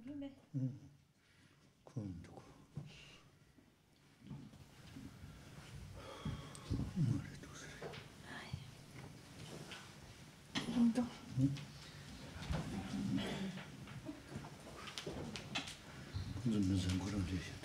궁금해그건누구말해도그래운동응무슨무슨그런짓이들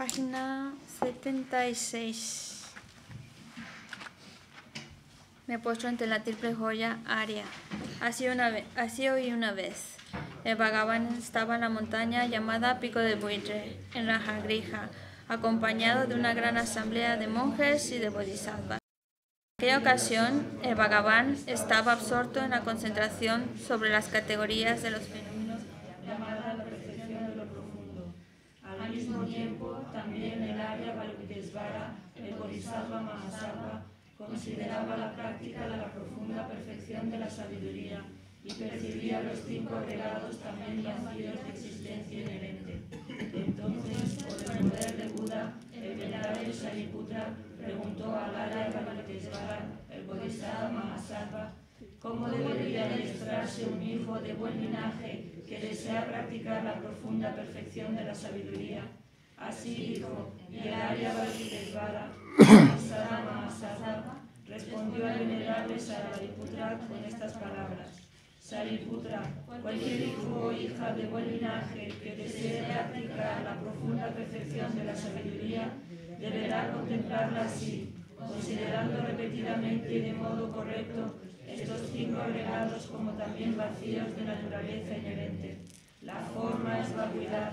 página 76. Me puesto ante la triple joya Aria. Así, una oí una vez. El vagabundo estaba en la montaña llamada Pico de Buitre, en la Grija, acompañado de una gran asamblea de monjes y de bodhisattvas. En aquella ocasión, el vagabundo estaba absorto en la concentración sobre las categorías de los fenómenos. consideraba la práctica de la profunda perfección de la sabiduría y percibía los cinco regalos también nacidos de existencia inherente. Entonces, por el poder de Buda, el venerable Sariputra, preguntó a Lara Gavatesvara, el Bodhisattva Mahasattva, ¿Cómo debería adiestrarse un hijo de buen linaje que desea practicar la profunda perfección de la sabiduría? Así dijo y Vara, Sarama Asarama, respondió al venerable Sariputra con estas palabras. Sariputra, cualquier hijo o hija de buen linaje que desee practicar la profunda perfección de la sabiduría, deberá contemplarla así, considerando repetidamente y de modo correcto estos cinco agregados como también vacíos de naturaleza inherente. La forma es vacuidad,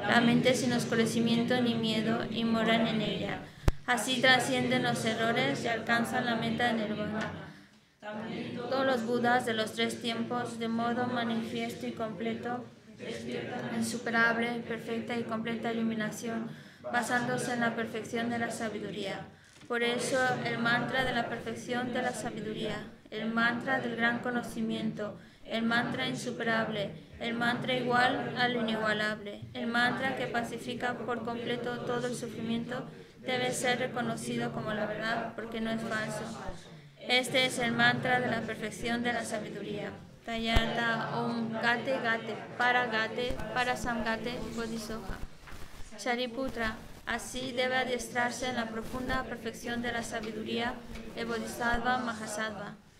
la mente sin oscurecimiento ni miedo y moran en ella. Así trascienden los errores y alcanzan la meta de nirvana. Todos los budas de los tres tiempos, de modo manifiesto y completo, insuperable, perfecta y completa iluminación, basándose en la perfección de la sabiduría. Por eso el mantra de la perfección de la sabiduría, el mantra del gran conocimiento, el mantra insuperable, el mantra igual al inigualable. El mantra que pacifica por completo todo el sufrimiento debe ser reconocido como la verdad porque no es falso. Este es el mantra de la perfección de la sabiduría. Tayata Om Gate Gate Para Gate Para Samgate Bodhisattva. Shariputra, así debe adiestrarse en la profunda perfección de la sabiduría el Bodhisattva Mahasattva.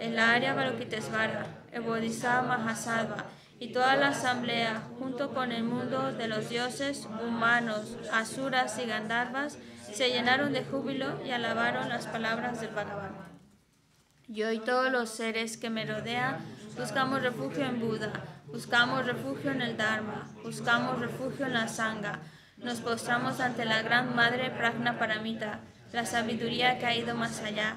el área Balokitesvara, el Bodhisattva Mahasattva y toda la asamblea, junto con el mundo de los dioses, humanos, asuras y gandharvas, se llenaron de júbilo y alabaron las palabras del Bhagavan. Yo y todos los seres que me rodean buscamos refugio en Buda, buscamos refugio en el Dharma, buscamos refugio en la Sangha. Nos postramos ante la Gran Madre Prajna Paramita, la sabiduría que ha ido más allá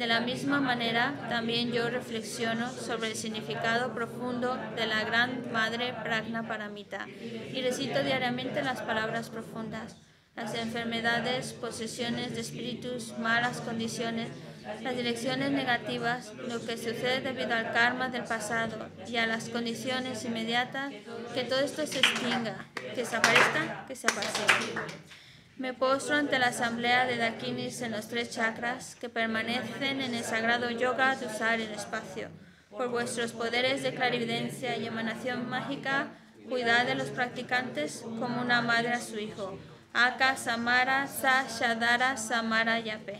de la misma manera, también yo reflexiono sobre el significado profundo de la Gran Madre Pragna Paramita y recito diariamente las palabras profundas. Las enfermedades, posesiones de espíritus, malas condiciones, las direcciones negativas, lo que sucede debido al karma del pasado y a las condiciones inmediatas, que todo esto se extinga, que se desaparezca, que se apacigue. Me postro ante la asamblea de Dakinis en los tres chakras que permanecen en el sagrado yoga de usar el espacio. Por vuestros poderes de clarividencia y emanación mágica, cuidad de los practicantes como una madre a su hijo. Aka Samara Sa Samara Yape.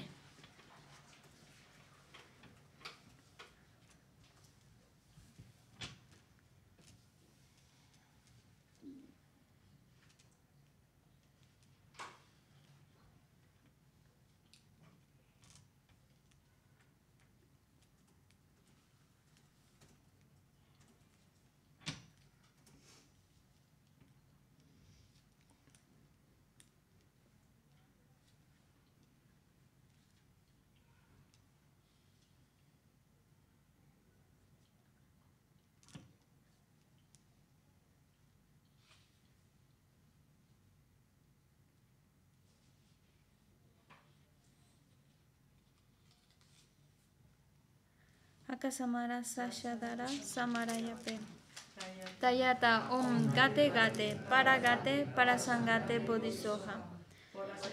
Akasamara Sashadara Samarayape. Tayata Om Gate Gate Paragate Parasangate Bodhisoha.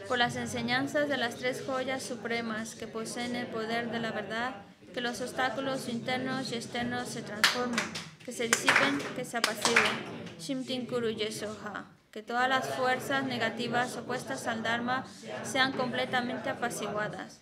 Por las enseñanzas de las tres joyas supremas que poseen el poder de la verdad, que los obstáculos internos y externos se transformen, que se disipen, que se apaciguen. Kuru Yesoha. Que todas las fuerzas negativas opuestas al Dharma sean completamente apaciguadas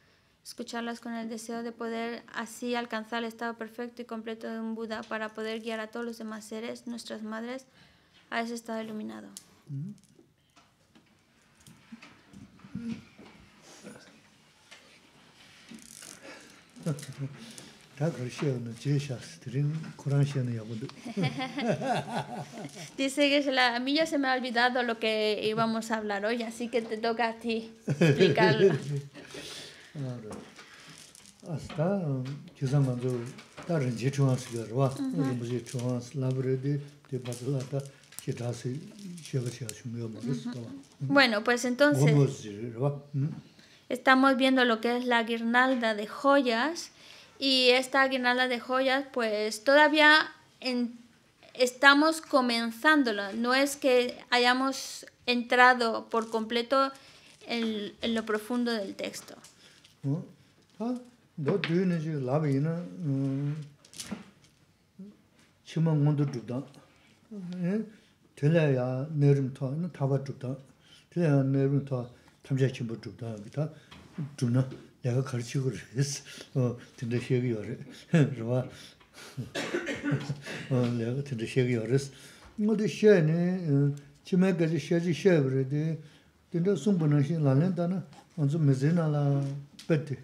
escucharlas con el deseo de poder así alcanzar el estado perfecto y completo de un Buda para poder guiar a todos los demás seres, nuestras madres, a ese estado iluminado. Dice que la, a mí ya se me ha olvidado lo que íbamos a hablar hoy, así que te toca a ti explicarlo de Bueno, pues entonces mhm. estamos viendo lo que es la guirnalda de joyas y esta guirnalda de joyas pues todavía estamos comenzándola, no es que hayamos entrado por completo en lo profundo del texto. 어? 너 드는지 nā chī lāba yī 예? 들려야 mā ngōndō dhūk tā tēlā yā nē rīm tā nā tāba dhūk tā tēlā yā nē rīm tā tam chā chī mbō dhūk tā kī tā dhūk nā yā kā kār chī Why?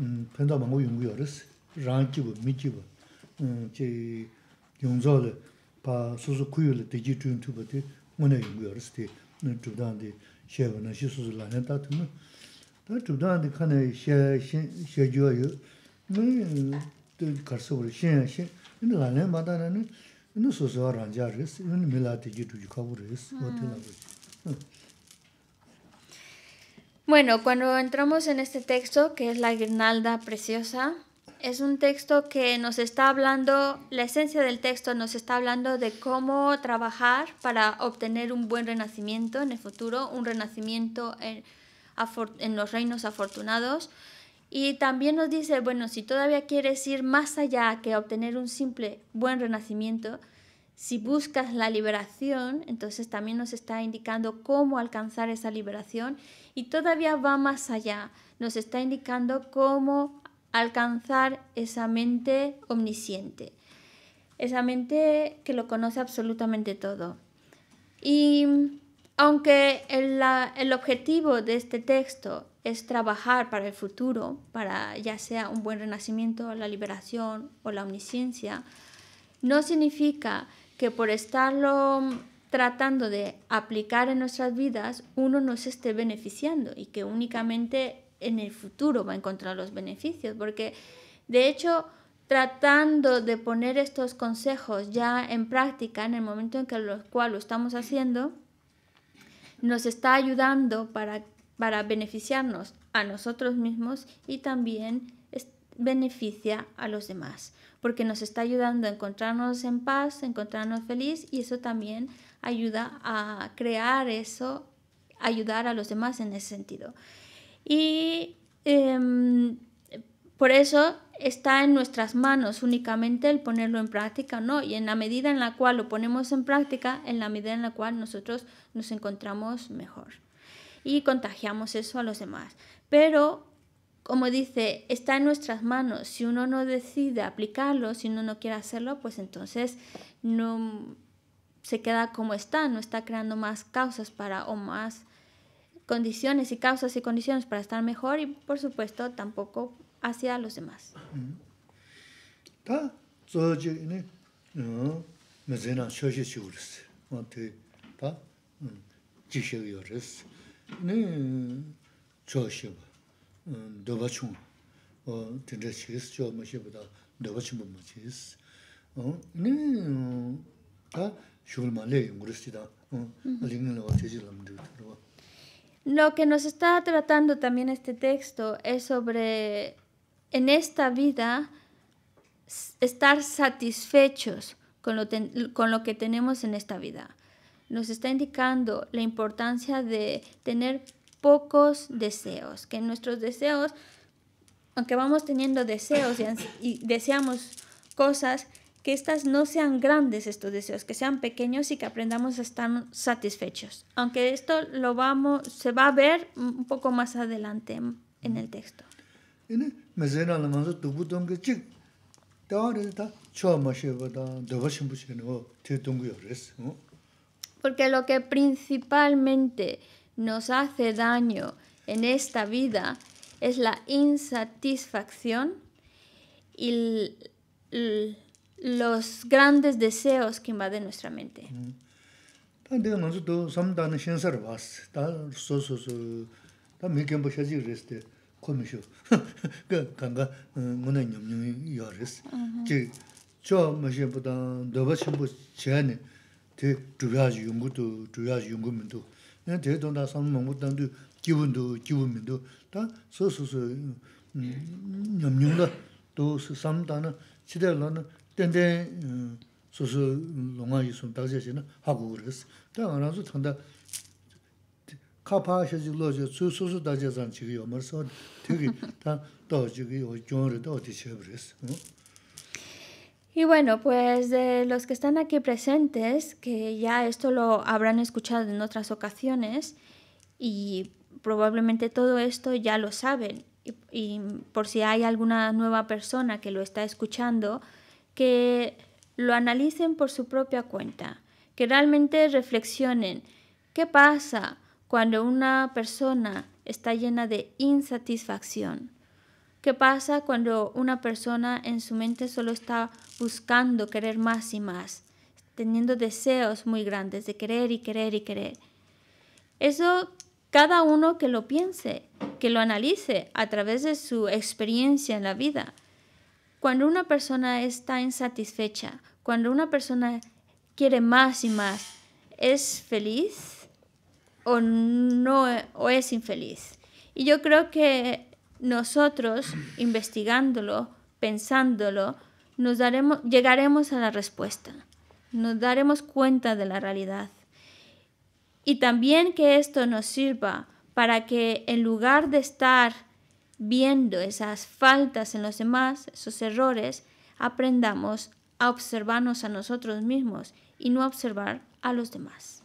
음 hurt a lot in fact, 음제 I 바 소소 the 데지 my 모네 building 데 filled withiberatını��uctay paha suzu 다 tubuti 카네 walls were too strong and I couldn't sit on those chairs, tehich zibilandhi shelfy pra Bueno, cuando entramos en este texto, que es la guirnalda preciosa, es un texto que nos está hablando, la esencia del texto nos está hablando de cómo trabajar para obtener un buen renacimiento en el futuro, un renacimiento en, en los reinos afortunados. Y también nos dice, bueno, si todavía quieres ir más allá que obtener un simple buen renacimiento, si buscas la liberación, entonces también nos está indicando cómo alcanzar esa liberación y todavía va más allá. Nos está indicando cómo alcanzar esa mente omnisciente, esa mente que lo conoce absolutamente todo. Y aunque el, objetivo de este texto es trabajar para el futuro, para ya sea un buen renacimiento, la liberación o la omnisciencia, no significa que por estarlo tratando de aplicar en nuestras vidas, uno nos esté beneficiando y que únicamente en el futuro va a encontrar los beneficios, porque de hecho tratando de poner estos consejos ya en práctica en el momento en que lo cual lo estamos haciendo, nos está ayudando para, para beneficiarnos a nosotros mismos y también beneficia a los demás, porque nos está ayudando a encontrarnos en paz, a encontrarnos feliz y eso también ayuda a crear eso, ayudar a los demás en ese sentido. Y em, por eso está en nuestras manos únicamente el ponerlo en práctica no. Y en la medida en la cual lo ponemos en práctica, en la medida en la cual nosotros nos encontramos mejor. Y contagiamos eso a los demás. Pero, como dice, está en nuestras manos. Si uno no decide aplicarlo, si uno no quiere hacerlo, pues entonces no, se queda como está, no está creando más causas para o más condiciones y causas y condiciones para estar mejor y por supuesto tampoco hacia los demás. Lo que nos está tratando también este texto es sobre en esta vida estar satisfechos con lo, que tenemos en esta vida. Nos está indicando la importancia de tener pocos deseos, que nuestros deseos, aunque vamos teniendo deseos y deseamos cosas, que estas no sean grandes estos deseos, que sean pequeños y que aprendamos a estar satisfechos. Aunque esto lo vamos, se va a ver un poco más adelante en el texto. Porque lo que principalmente nos hace daño en esta vida es la insatisfacción y el, el, los grandes deseos que invaden nuestra mente. Mm. Y bueno, pues de los que están aquí presentes, que ya esto lo habrán escuchado en otras ocasiones y probablemente todo esto ya lo saben. y por si hay alguna nueva persona que lo está escuchando, que lo analicen por su propia cuenta, que realmente reflexionen qué pasa cuando una persona está llena de insatisfacción. ¿Qué pasa cuando una persona en su mente solo está buscando querer más y más, teniendo deseos muy grandes de querer y querer y querer? Eso cada uno que lo piense, que lo analice a través de su experiencia en la vida. Cuando una persona está insatisfecha, cuando una persona quiere más y más, ¿es feliz o no es infeliz? Y yo creo que nosotros investigándolo, pensándolo, nos daremos, llegaremos a la respuesta, nos daremos cuenta de la realidad. Y también que esto nos sirva para que en lugar de estar viendo esas faltas en los demás, esos errores, aprendamos a observarnos a nosotros mismos y no a observar a los demás.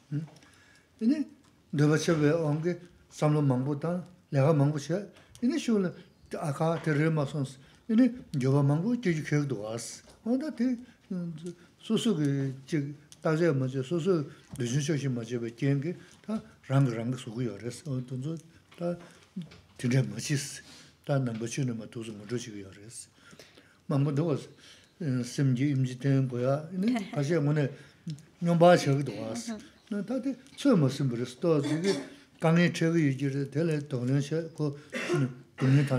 dāng nāmbā chū nāmbā tūsū mō chū chī kuyā rā yās. Mā mō tō kōs, sīm jī yīm jī tēng kuyā, kāshī yā mō nē, nyōṋ bā chā kī tō kā sī. Nā tā tē, chū mō sīm pūrī sī, tō sī kī, kāngī chē kī yī jī rā, tē lē tō nē chā, kō, tō nē tā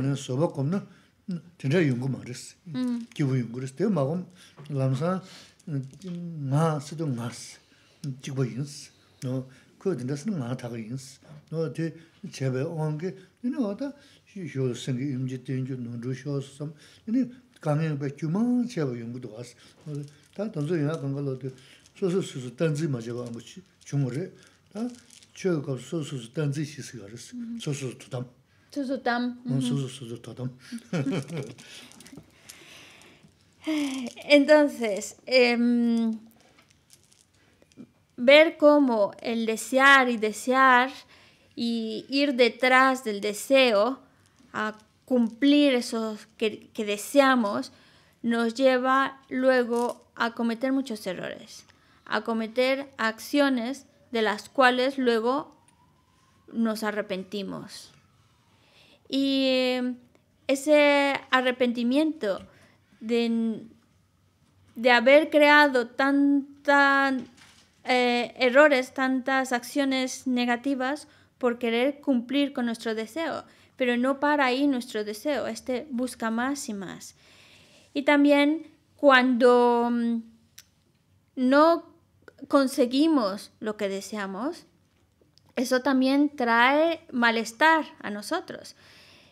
nē mā jī shio sengi imji tenju nunru shio sam, ini kangen bai kyuman cheba yungu duwaas. Ta tanzo yunga kanga lo de soso soso tanzi ma cheba amu chungu re, ta cheba kab soso soso tanzi shi siga res, soso mm-hmm. soso tutam. Soso tam. Soso soso tutam. Entonces, a cumplir esos que, deseamos, nos lleva luego a cometer muchos errores, a cometer acciones de las cuales luego nos arrepentimos. Y ese arrepentimiento de, haber creado tantos eh, errores, tantas acciones negativas por querer cumplir con nuestro deseo pero no para ahí nuestro deseo, este busca más y más. Y también cuando mm, no conseguimos lo que deseamos, eso también trae malestar a nosotros.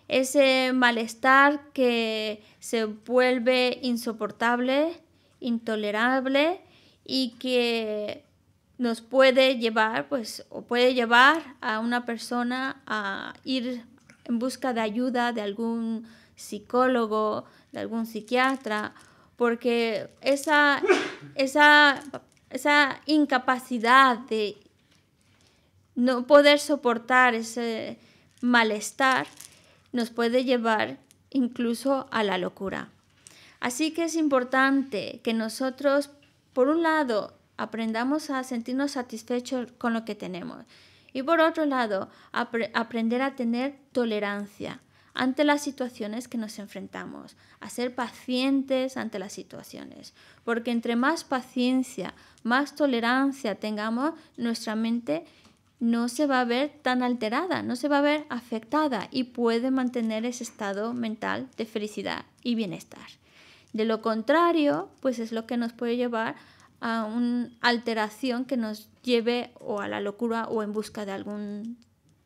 Ese malestar que se vuelve insoportable, intolerable y que nos puede llevar, pues, o puede llevar a una persona a ir en busca de ayuda de algún psicólogo, de algún psiquiatra, porque esa, esa incapacidad de no poder soportar ese malestar nos puede llevar incluso a la locura. Así que es importante que nosotros, por un lado, aprendamos a sentirnos satisfechos con lo que tenemos y por otro lado, aprender a tener tolerancia ante las situaciones que nos enfrentamos, a ser pacientes ante las situaciones, porque entre más paciencia, más tolerancia tengamos, nuestra mente no se va a ver tan alterada, no se va a ver afectada y puede mantener ese estado mental de felicidad y bienestar. De lo contrario, pues es lo que nos puede llevar a una alteración que nos lleve o a la locura o en busca de algún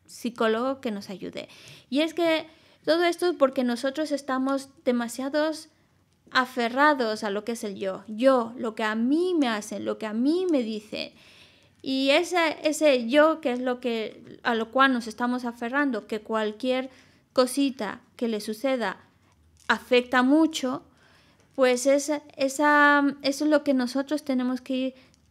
psicólogo que nos ayude. Y es que todo esto es porque nosotros estamos demasiados aferrados a lo que es el yo, yo, lo que a mí me hacen, lo que a mí me dicen. Y ese, ese yo que es lo que a lo cual nos estamos aferrando, que cualquier cosita que le suceda afecta mucho, pues esa, eso es lo que nosotros tenemos que ir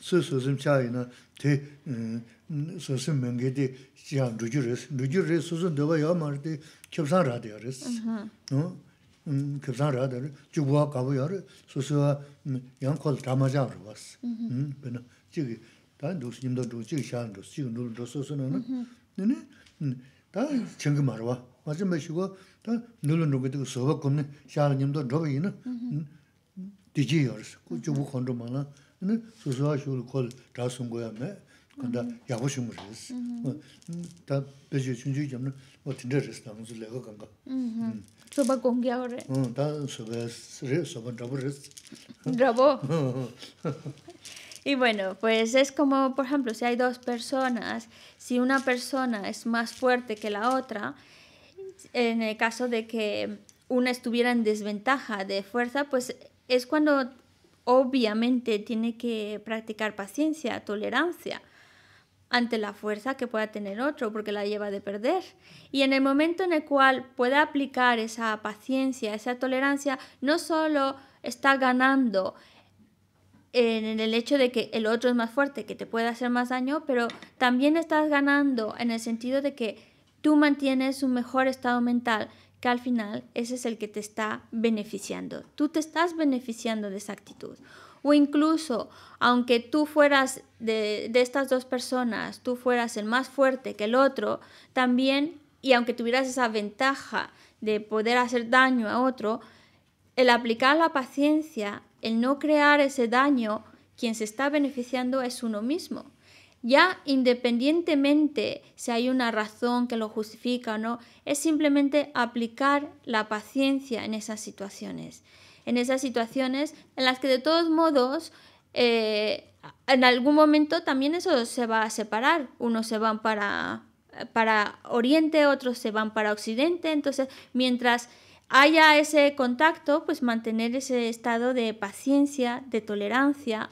sū sūsīm chāyī na tē sūsīm mēngi tē yā rūjū rēs. Rūjū rēs sūsīm dēwa yā mā rē tē kibsān rā dē yā rēs. Kibsān rā dē rē, jīguwā kāpū yā rē, sūsī wā yā kōl dāma chā rō bās. Jīgī, tā yā dūs nīm dō dō, yā chīngi mā wā. mē 디지 yorisi, ku chubu khondro ma la, ina susuwa shuulu kol chasun goya me, kanda yabu shungu risi. Ta pechi chunju yamna, wa tinda risi na nguzi lego kanga. Soba gongya hori? Mm, ta soba sri, soba drabo risi. Drabo? Y bueno, pues es como, por ejemplo, si hay dos personas, si una persona es más fuerte que la otra, en el caso de que una estuviera en desventaja de fuerza, pues es cuando obviamente tiene que practicar paciencia, tolerancia ante la fuerza que pueda tener otro, porque la lleva de perder. Y en el momento en el cual pueda aplicar esa paciencia, esa tolerancia, no solo está ganando en el hecho de que el otro es más fuerte, que te puede hacer más daño, pero también estás ganando en el sentido de que tú mantienes un mejor estado mental, al final ese es el que te está beneficiando. Tú te estás beneficiando de esa actitud. O incluso, aunque tú fueras de, de estas dos personas, tú fueras el más fuerte que el otro, también, y aunque tuvieras esa ventaja de poder hacer daño a otro, el aplicar la paciencia, el no crear ese daño, quien se está beneficiando es uno mismo ya independientemente si hay una razón que lo justifica o no, es simplemente aplicar la paciencia en esas situaciones. En esas situaciones en las que de todos modos eh, en algún momento también eso se va a separar. Unos se van para, para Oriente, otros se van para Occidente. Entonces, mientras haya ese contacto, pues mantener ese estado de paciencia, de tolerancia,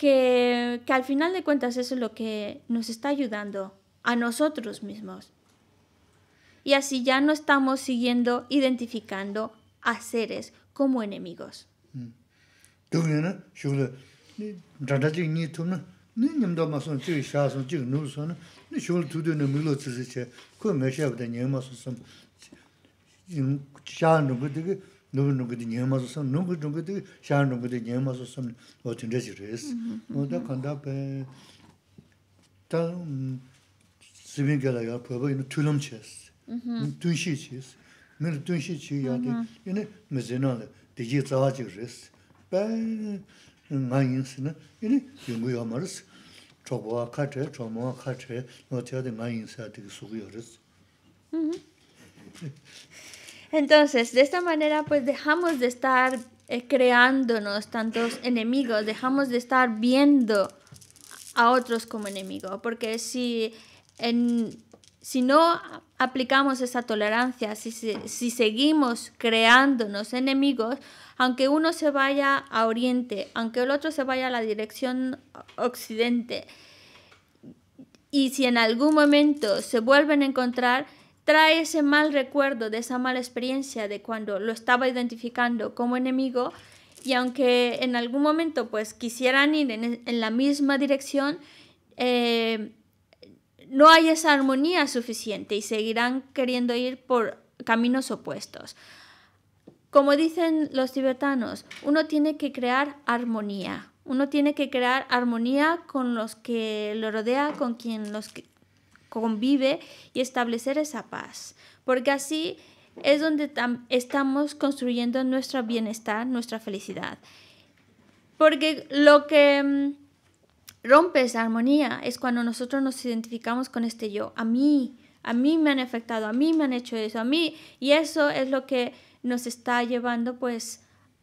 que, que al final de cuentas eso es lo que nos está ayudando a nosotros mismos. Y así ya no estamos siguiendo identificando a seres como enemigos. nūpa nūpa dī nyēma sō sōm, nūpa nūpa dī shāna nūpa dī nyēma sō sōm, o tīn rēchī rēs. Mm-hmm. O tā kāntā pē, tā sīmī gāla yā pōpa yinā tūlam chēs, mm-hmm. tūnshī chēs, mīna tūnshī chī yā dī, mm-hmm. yinā mē Entonces, de esta manera, pues dejamos de estar eh, creándonos tantos enemigos, dejamos de estar viendo a otros como enemigos, porque si, si no aplicamos esa tolerancia, si, si seguimos creándonos enemigos, aunque uno se vaya a oriente, aunque el otro se vaya a la dirección occidente, y si en algún momento se vuelven a encontrar, trae ese mal recuerdo de esa mala experiencia de cuando lo estaba identificando como enemigo y aunque en algún momento pues quisieran ir en, la misma dirección, eh, no hay esa armonía suficiente y seguirán queriendo ir por caminos opuestos. Como dicen los tibetanos, uno tiene que crear armonía. Uno tiene que crear armonía con los que lo rodea, con quien los convive y establecer esa paz, porque así es donde estamos construyendo nuestro bienestar, nuestra felicidad. Porque lo que mm, rompe esa armonía es cuando nosotros nos identificamos con este yo, a mí, a mí me han afectado, a mí me han hecho eso, a mí, y eso es lo que nos está llevando pues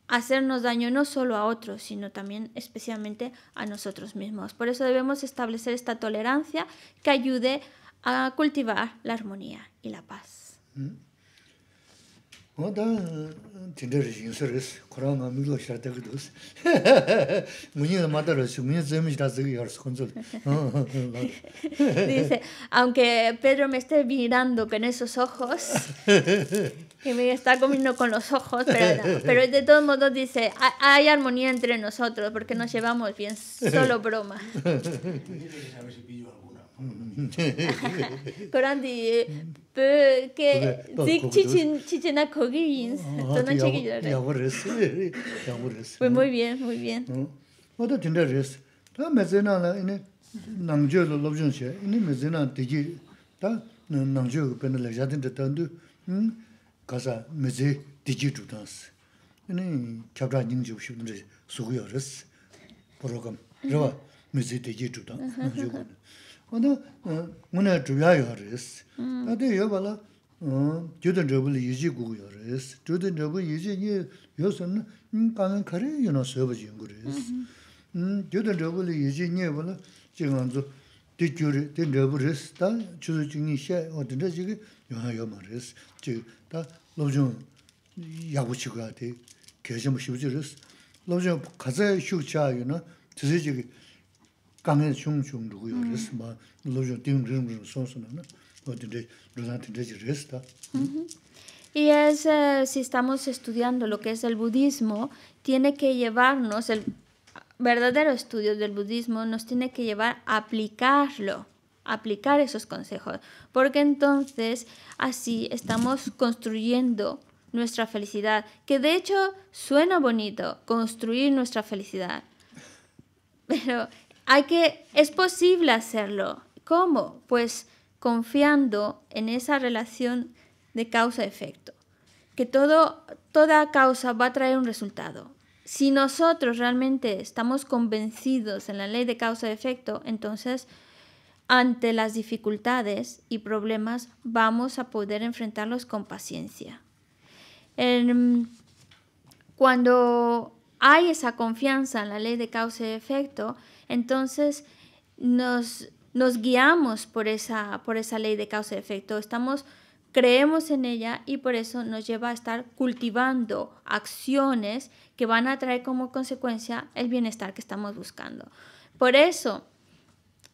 hacernos daño no solo a otros, sino también especialmente a nosotros mismos. Por eso debemos establecer esta tolerancia que ayude a cultivar la armonía y la paz. Mm. Dice, aunque Pedro me esté mirando con esos ojos, y me está comiendo con los ojos, pero, pero de todos modos dice, hay armonía entre nosotros porque nos llevamos bien, solo broma. 그런데 그게 직치친 치치나 거기 인 저는 저기 이제 야 버렸어. 야 버렸어. muy bien, muy bien. 응. 어디 된다 그랬어. 다 매제나나 이네 남주로 로브준셔. 이네 매제나 되지. 다 남주 옆에는 레자든 됐던데. 응. 가서 매제 되지 주다스. 이네 잡다 닝지 없이 수고요. 그랬어. 프로그램. 그러면 매제 되지 주다. 어느 문에 주야요 그랬어. 나도 여발아 어 저도 유지 구요 저도 저거 유지 이 요소는 음 가는 음 저도 저거 유지 니 발아 지금도 디큐리 다시 어디다 지금 요나 요 말했어. 즉다 로중 돼. 계속 가자 휴차 요나 드세지 Mm-hmm. Y es, eh, si estamos estudiando lo que es el budismo, tiene que llevarnos, el verdadero estudio del budismo nos tiene que llevar a aplicarlo, aplicar esos consejos, porque entonces así estamos construyendo nuestra felicidad, que de hecho suena bonito, construir nuestra felicidad, pero hay que, es posible hacerlo. ¿Cómo? Pues confiando en esa relación de causa-efecto, que toda causa va a traer un resultado. Si nosotros realmente estamos convencidos en la ley de causa-efecto, entonces ante las dificultades y problemas vamos a poder enfrentarlos con paciencia. cuando hay esa confianza en la ley de causa efecto, entonces, nos, guiamos por esa, por esa ley de causa y efecto. Estamos creemos en ella y por eso nos lleva a estar cultivando acciones que van a traer como consecuencia el bienestar que estamos buscando. Por eso,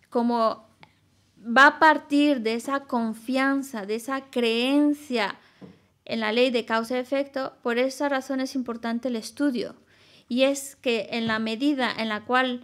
como va a partir de esa confianza, de esa creencia en la ley de causa y efecto, por esa razón es importante el estudio. Y es que en la medida en la cual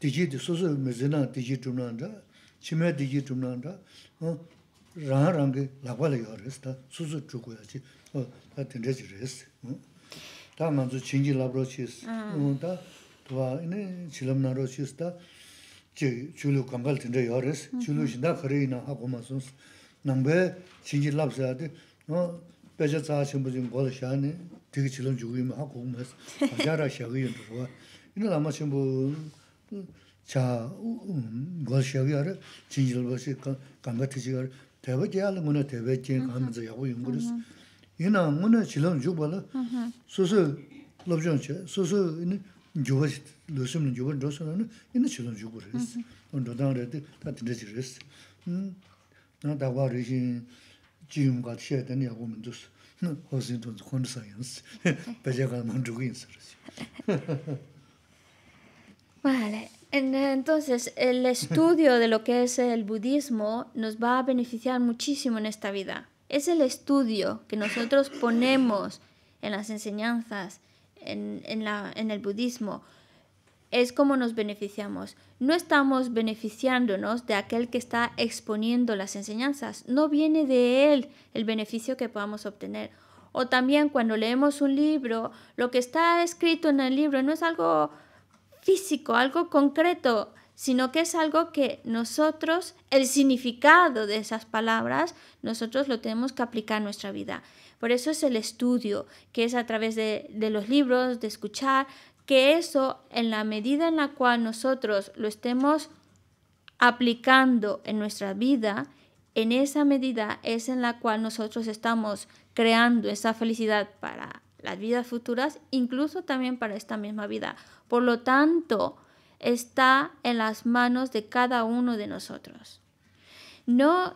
디지 소소 메즈나 디지 투나다 치메 디지 투나다 어 라랑게 라발 요르스타 소소 주고야지 어 다든레지레스 어 다만주 진지 라브로치스 응다 도와 이네 질음나로치스타 제 줄로 강갈 된다 요르스 줄로 신다 그래이나 하고 마선스 남베 진지 라브자데 어 배제 자신 고르샤니 고르샤네 되게 질음 주고 임 하고 마스 자라샤 의연도 도와 이네 남아 신부 자, 그걸 셔위어를 진지로셔 깜가티지를 대버져야는 문어 대베진 감자하고 연구를 이나 문어 지런 주벌 소수 러브존체 소수 이 주벌 로심은 주벌 로서나 이나 지런 주벌을. 오늘 노동을 음. 나 답아 리진 줌 같이 해야 된다고 문듯. 근데 훨씬 더 Vale. Entonces, el estudio de lo que es el budismo nos va a beneficiar muchísimo en esta vida. Es el estudio que nosotros ponemos en las enseñanzas, en, el budismo. Es como nos beneficiamos. No estamos beneficiándonos de aquel que está exponiendo las enseñanzas. No viene de él el beneficio que podamos obtener. O también cuando leemos un libro, lo que está escrito en el libro no es algo físico, algo concreto, sino que es algo que nosotros, el significado de esas palabras, nosotros lo tenemos que aplicar a nuestra vida. Por eso es el estudio, que es a través de, de los libros, de escuchar, que eso, en la medida en la cual nosotros lo estemos aplicando en nuestra vida, en esa medida es en la cual nosotros estamos creando esa felicidad para las vidas futuras, incluso también para esta misma vida. Por lo tanto, está en las manos de cada uno de nosotros. No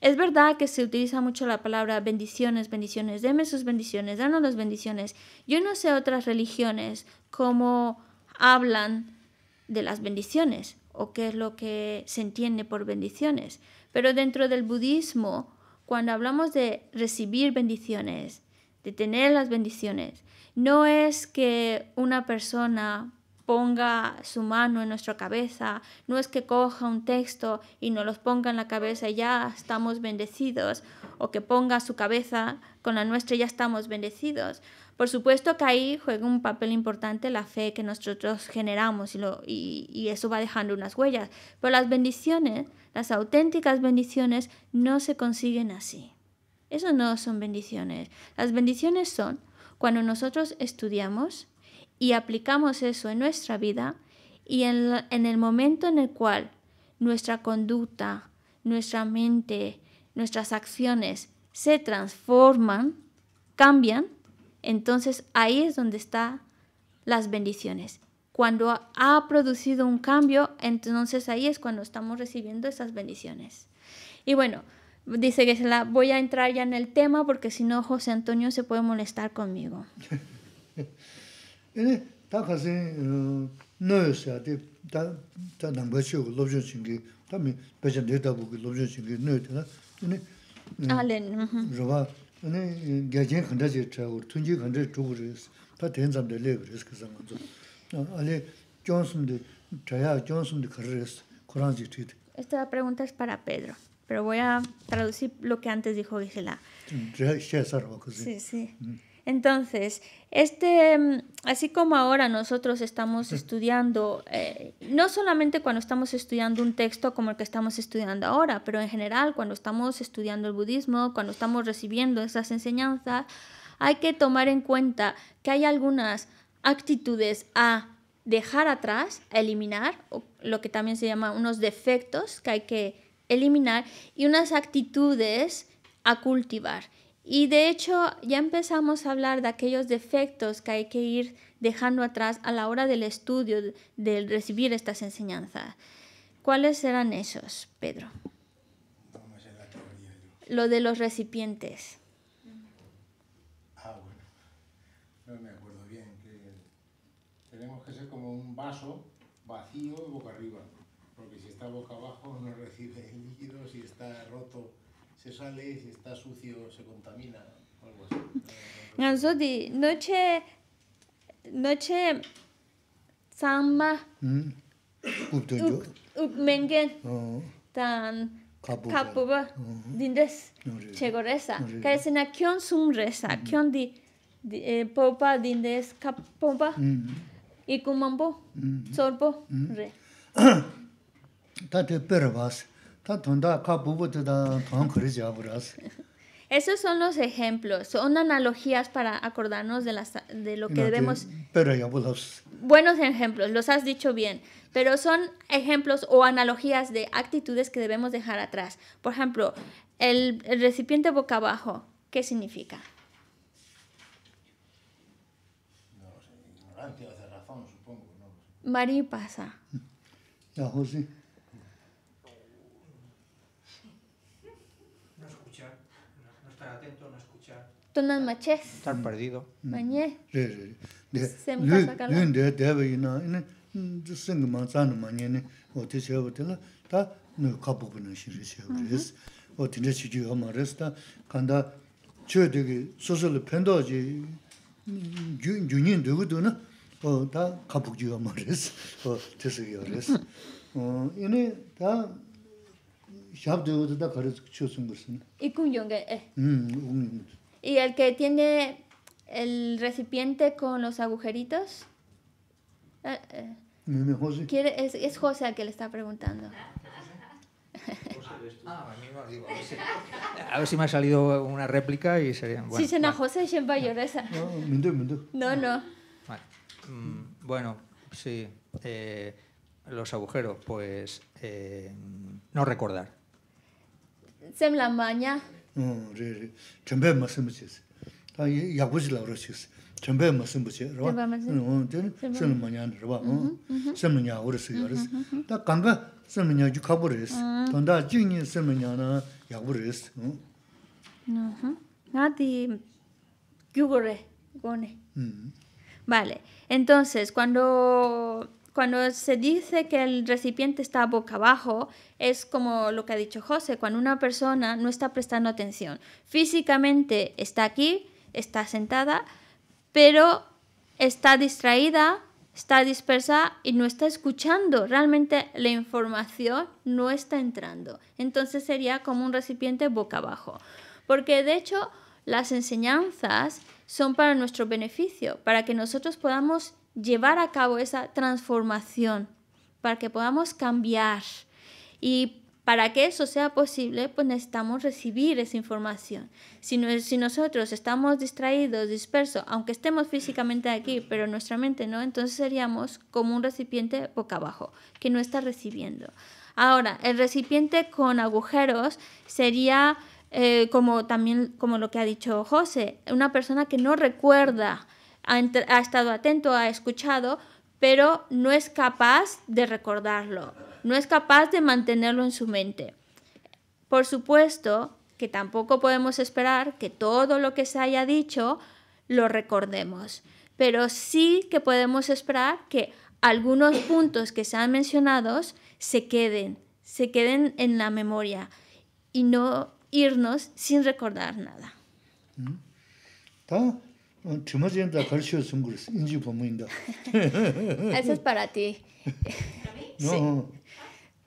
es verdad que se utiliza mucho la palabra bendiciones, bendiciones, deme sus bendiciones, danos las bendiciones. Yo no sé otras religiones cómo hablan de las bendiciones o qué es lo que se entiende por bendiciones, pero dentro del budismo, cuando hablamos de recibir bendiciones, de tener las bendiciones. No es que una persona ponga su mano en nuestra cabeza, no es que coja un texto y nos los ponga en la cabeza y ya estamos bendecidos, o que ponga su cabeza con la nuestra y ya estamos bendecidos. Por supuesto que ahí juega un papel importante la fe que nosotros generamos y, y eso va dejando unas huellas, pero las bendiciones, las auténticas bendiciones, no se consiguen así. Eso no son bendiciones. Las bendiciones son cuando nosotros estudiamos y aplicamos eso en nuestra vida y en, el momento en el cual nuestra conducta, nuestra mente, nuestras acciones se transforman, cambian, entonces ahí es donde están las bendiciones. Cuando ha producido un cambio, entonces ahí es cuando estamos recibiendo esas bendiciones. Y bueno, Dice que se la voy a entrar ya en el tema porque si no José Antonio se puede molestar conmigo. Esta pregunta es para Pedro pero voy a traducir lo que antes dijo Gisela. Sí, sí. Entonces, este, así como ahora nosotros estamos estudiando, eh, no solamente cuando estamos estudiando un texto como el que estamos estudiando ahora, pero en general cuando estamos estudiando el budismo, cuando estamos recibiendo esas enseñanzas, hay que tomar en cuenta que hay algunas actitudes a dejar atrás, a eliminar, o lo que también se llama unos defectos que hay que eliminar y unas actitudes a cultivar. Y de hecho ya empezamos a hablar de aquellos defectos que hay que ir dejando atrás a la hora del estudio, del recibir estas enseñanzas. ¿Cuáles serán esos, Pedro? Lo de los recipientes. Ah, bueno. No me acuerdo bien. tenemos que ser como un vaso vacío boca arriba está boca abajo no recibe líquido si está roto se sale, si está sucio se contamina, algo así. noche, noche, samba, mm. uptuyo, upmengen, tan... Kapuba, mm. dindes, chegoresa. Kaisena kyon sum resa, mm. kyon di, eh, popa dindes, y kumambo sorbo, re. Esos son los ejemplos, son analogías para acordarnos de, las, de lo que debemos. Buenos ejemplos, los has dicho bien, pero son ejemplos o analogías de actitudes que debemos dejar atrás. Por ejemplo, el, recipiente boca abajo, ¿qué significa? No supongo. pasa. José. tonan maches estar perdido mañe mm. mm. re re de sem casa de de de ina ina de sing ni de gu de na o ta kapu ju ma res o Y el que tiene el recipiente con los agujeritos. Eh, eh, es, José el que le está preguntando. Ah, a ver si me ha salido una réplica y sería. Bueno, si es José, en Bayoresa. No, no. no. Mm, bueno, sí. Eh, los agujeros, pues. no recordar. Se me la maña. re re chenpe ma sen buchi isi ta yakbu zila ro chi isi chenpe ma sen buchi rwa ten Cuando se dice que el recipiente está boca abajo, es como lo que ha dicho José, cuando una persona no está prestando atención. Físicamente está aquí, está sentada, pero está distraída, está dispersa y no está escuchando. Realmente la información no está entrando. Entonces sería como un recipiente boca abajo. Porque de hecho las enseñanzas son para nuestro beneficio, para que nosotros podamos llevar a cabo esa transformación para que podamos cambiar. Y para que eso sea posible, pues necesitamos recibir esa información. Si, nosotros estamos distraídos, dispersos, aunque estemos físicamente aquí, pero nuestra mente no, entonces seríamos como un recipiente boca abajo, que no está recibiendo. Ahora, el recipiente con agujeros sería, eh, como también como lo que ha dicho José, una persona que no recuerda ha, estado atento, ha escuchado, pero no es capaz de recordarlo, no es capaz de mantenerlo en su mente. Por supuesto que tampoco podemos esperar que todo lo que se haya dicho lo recordemos, pero sí que podemos esperar que algunos puntos que se han mencionado se queden, se queden en la memoria y no irnos sin recordar nada. Mm. Eso es para ti. Sí.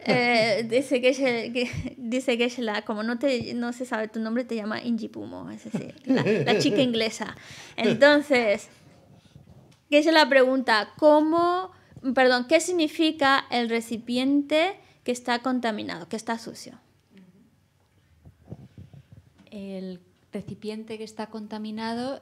Eh, dice que, dice como no se sabe tu nombre te llama Injipumo es la, chica inglesa entonces que es la pregunta cómo perdón qué significa el recipiente que está contaminado que está sucio el recipiente que está contaminado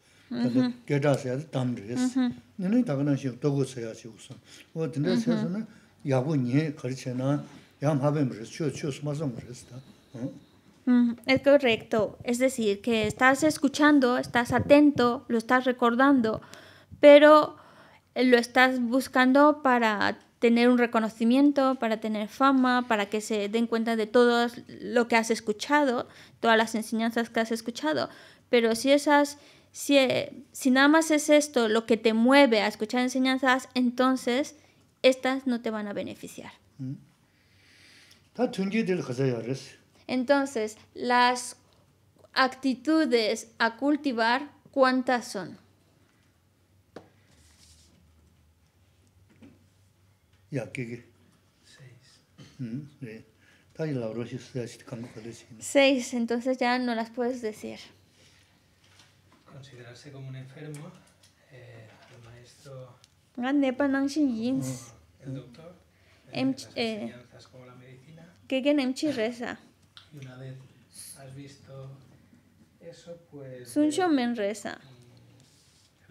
es correcto, es decir, que estás escuchando, estás atento, lo estás recordando, pero lo estás buscando para tener un reconocimiento, para tener fama, para que se den cuenta de todo lo que has escuchado, todas las enseñanzas que has escuchado. Pero si esas si, eh, si nada más es esto lo que te mueve a escuchar enseñanzas, entonces estas no te van a beneficiar. Mm. Entonces, las actitudes a cultivar, ¿cuántas son? Seis, entonces ya no las puedes decir considerarse como un enfermo, eh, el maestro... Ah, el doctor, em, las eh, enseñanzas como la medicina. Y una vez has visto eso, pues... El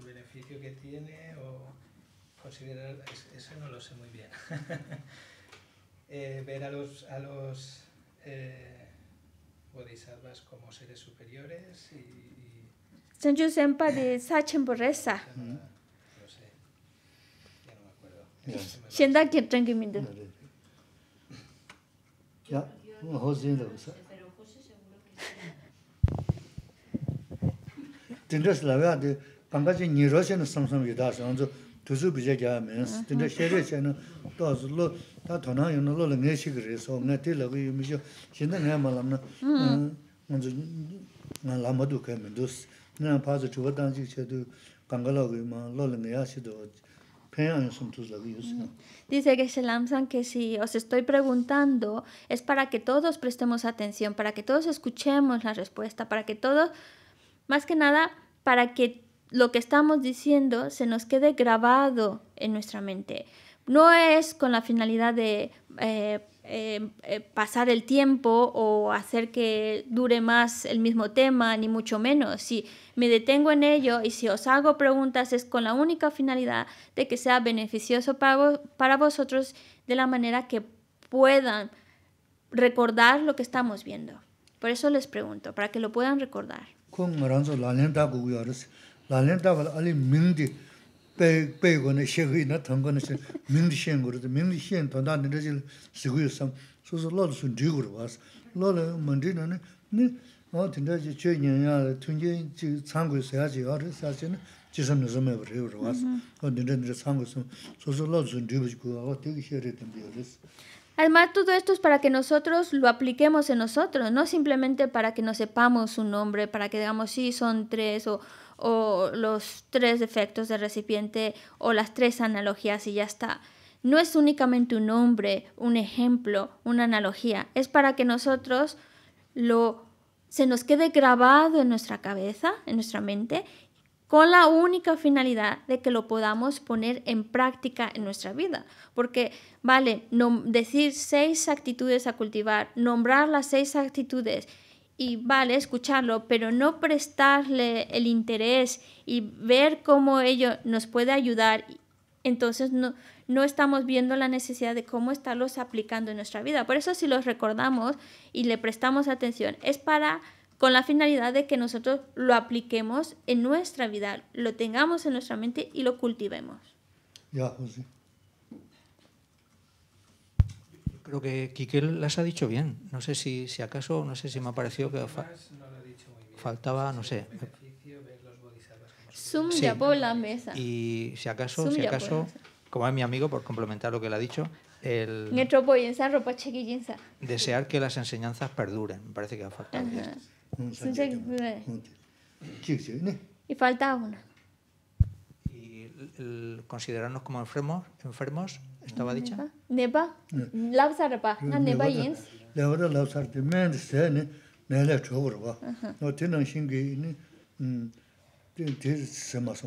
beneficio que tiene o considerar... Eso no lo sé muy bien. Eh, ver a los... A los eh, bodhisattvas como seres superiores y Sanju Senpa de sa chenpo re sa. Shenda kia tangi mindu. Ya, ho zin da usa. Tinda slavya de panga chi niro chen samsam yu dasa, anzo tuzu bija kya mens. Tinda shere chen to azu lo, ta tona yun lo la nge shik re so, nga ti lagu yu mi shenda nga malam na, anzo mm-hmm. nga lamadu kaya mindu Dice que se que si os estoy preguntando es para que todos prestemos atención, para que todos escuchemos la respuesta, para que todos, más que nada, para que lo que estamos diciendo se nos quede grabado en nuestra mente. No es con la finalidad de eh, Em, eh, pasar el tiempo o hacer que dure más el mismo tema, ni mucho menos. Si me detengo en ello y si os hago preguntas es con la única finalidad de que sea beneficioso para, para vosotros de la manera que puedan recordar lo que estamos viendo. Por eso les pregunto, para que lo puedan recordar. Además, todo esto es para que nosotros lo apliquemos en nosotros, no simplemente para que no sepamos su nombre, para que digamos, si son tres o o los tres defectos del recipiente o las tres analogías y ya está. No es únicamente un nombre, un ejemplo, una analogía, es para que nosotros se nos quede grabado en nuestra cabeza, en nuestra mente, con la única finalidad de que lo podamos poner en práctica en nuestra vida. Porque, vale, decir seis actitudes a cultivar, nombrar las seis actitudes y vale escucharlo, pero no prestarle el interés y ver cómo ello nos puede ayudar, entonces no, no estamos viendo la necesidad de cómo estarlos aplicando en nuestra vida. Por eso si los recordamos y le prestamos atención, es para con la finalidad de que nosotros lo apliquemos en nuestra vida, lo tengamos en nuestra mente y lo cultivemos. Ya, creo que Quique las ha dicho bien. No sé si, acaso, no sé si me ha parecido que faltaba, no sé. por la mesa. Y si acaso, si acaso, como es mi amigo, por complementar lo que le ha dicho, el desear que las enseñanzas perduren. Me parece que ha faltado. Pues. Y falta una. Y considerarnos como enfermos, enfermos estaba dicha? Neba. ¿Nepa pa. neva neba yins. Le ora labsar de men mm, se ne ne le no ba. No tienen shingi ni de se más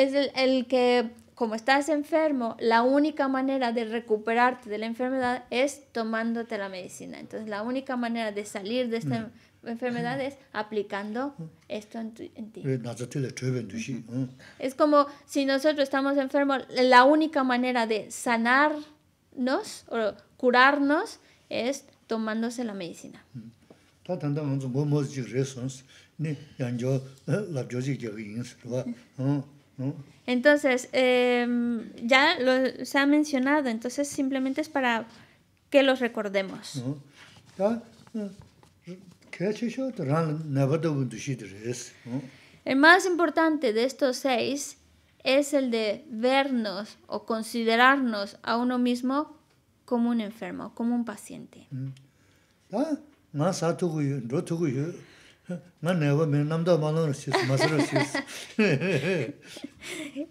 Es el, el que como estás enfermo, la única manera de recuperarte de la enfermedad es tomándote la medicina. Entonces, la única manera de salir de esta mm enfermedades aplicando esto en, ti. Eh, mm. Es como si nosotros estamos enfermos, la única manera de sanarnos o curarnos es tomándose la medicina. Entonces, ya lo, se ha mencionado, entonces simplemente es para que los recordemos. Eh, Mm. El más importante de estos seis es el de vernos o considerarnos a uno mismo como un enfermo, como un paciente.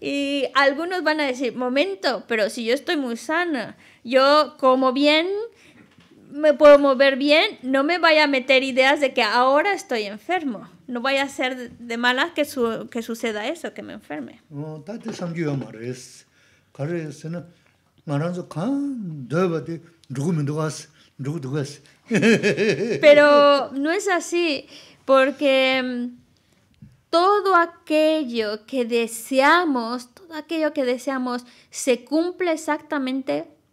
y algunos van a decir, momento, pero si yo estoy muy sana, yo como bien, me puedo mover bien, no me vaya a meter ideas de que ahora estoy enfermo. No vaya a ser de malas que, que suceda eso, que me enferme. Pero no es así, porque mm, todo aquello que deseamos, todo aquello que deseamos se cumple exactamente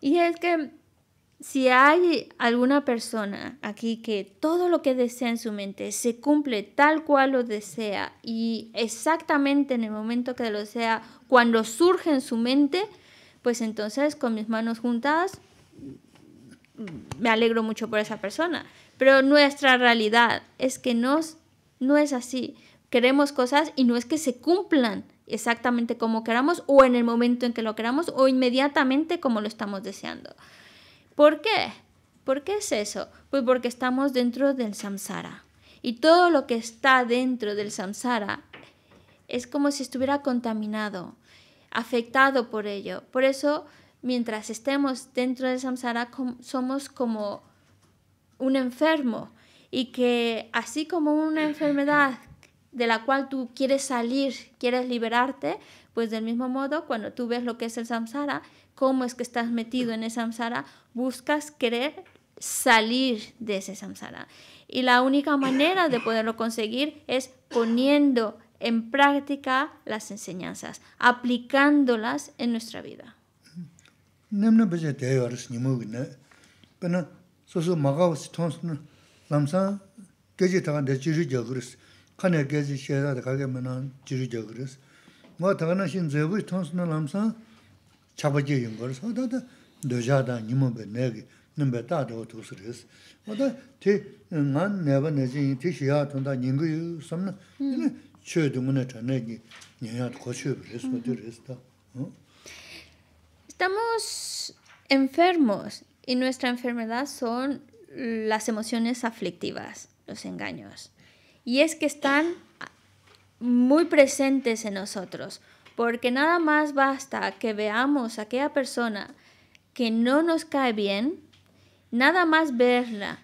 Y es que si hay alguna persona aquí que todo lo que desea en su mente se cumple tal cual lo desea y exactamente en el momento que lo desea, cuando surge en su mente, pues entonces con mis manos juntas me alegro mucho por esa persona. Pero nuestra realidad es que no es así. Queremos cosas y no es que se cumplan exactamente como queramos o en el momento en que lo queramos o inmediatamente como lo estamos deseando. ¿Por qué? ¿Por qué es eso? Pues porque estamos dentro del samsara. Y todo lo que está dentro del samsara es como si estuviera contaminado, afectado por ello. Por eso, mientras estemos dentro del samsara, somos como un enfermo. Y que así como una enfermedad de la cual tú quieres salir, quieres liberarte, pues del mismo modo, cuando tú ves lo que es el samsara, cómo es que estás metido en ese samsara, buscas querer salir de ese samsara. Y la única manera de poderlo conseguir es poniendo en práctica las enseñanzas, aplicándolas en nuestra vida. Estamos enfermos y nuestra enfermedad son las emociones aflictivas, los engaños y es que están muy presentes en nosotros, porque nada más basta que veamos a aquella persona que no nos cae bien, nada más verla,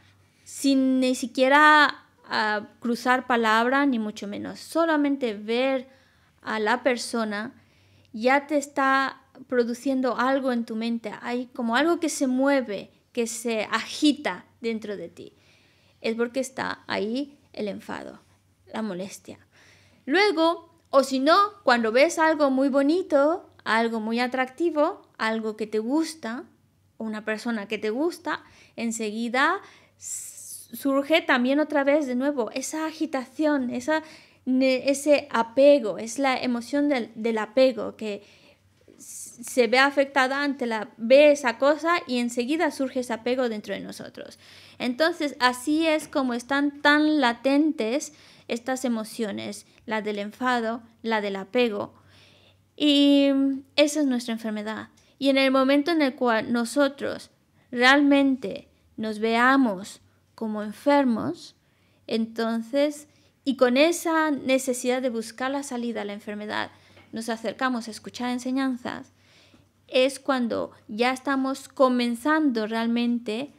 sin ni siquiera ah, cruzar palabra, ni mucho menos, solamente ver a la persona ya te está produciendo algo en tu mente, hay como algo que se mueve, que se agita dentro de ti. Es porque está ahí el enfado, la molestia. Luego, o si no, cuando ves algo muy bonito, algo muy atractivo, algo que te gusta, una persona que te gusta, enseguida surge también otra vez de nuevo esa agitación, esa, ese apego, es la emoción del, del apego que, se ve afectada ante la ve esa cosa y enseguida surge ese apego dentro de nosotros. Entonces, así es como están tan latentes estas emociones, la del enfado, la del apego. Y esa es nuestra enfermedad. Y en el momento en el cual nosotros realmente nos veamos como enfermos, entonces, y con esa necesidad de buscar la salida a la enfermedad, nos acercamos a escuchar enseñanzas, es cuando ya estamos comenzando realmente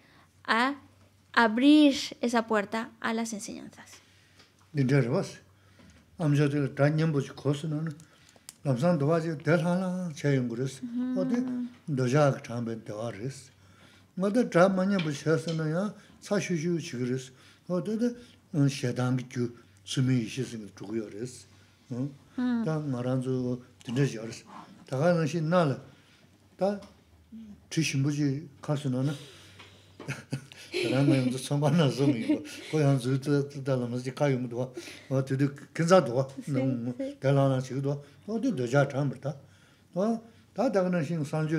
a abrir esa puerta a las enseñanzas. 다 tūshin 가서는 kārshī nōne, rāngā yōngzō tsōngbā nā sōngi yō, kō yāng zū tū tū tālā mā 어디 kā yōng dō wā, wā tū tū kīnzā dō wā, nō mō, tēlā nā chī dō wā, wā tū dō jā chāng bā tā, wā tā tā kā nā shīng sāng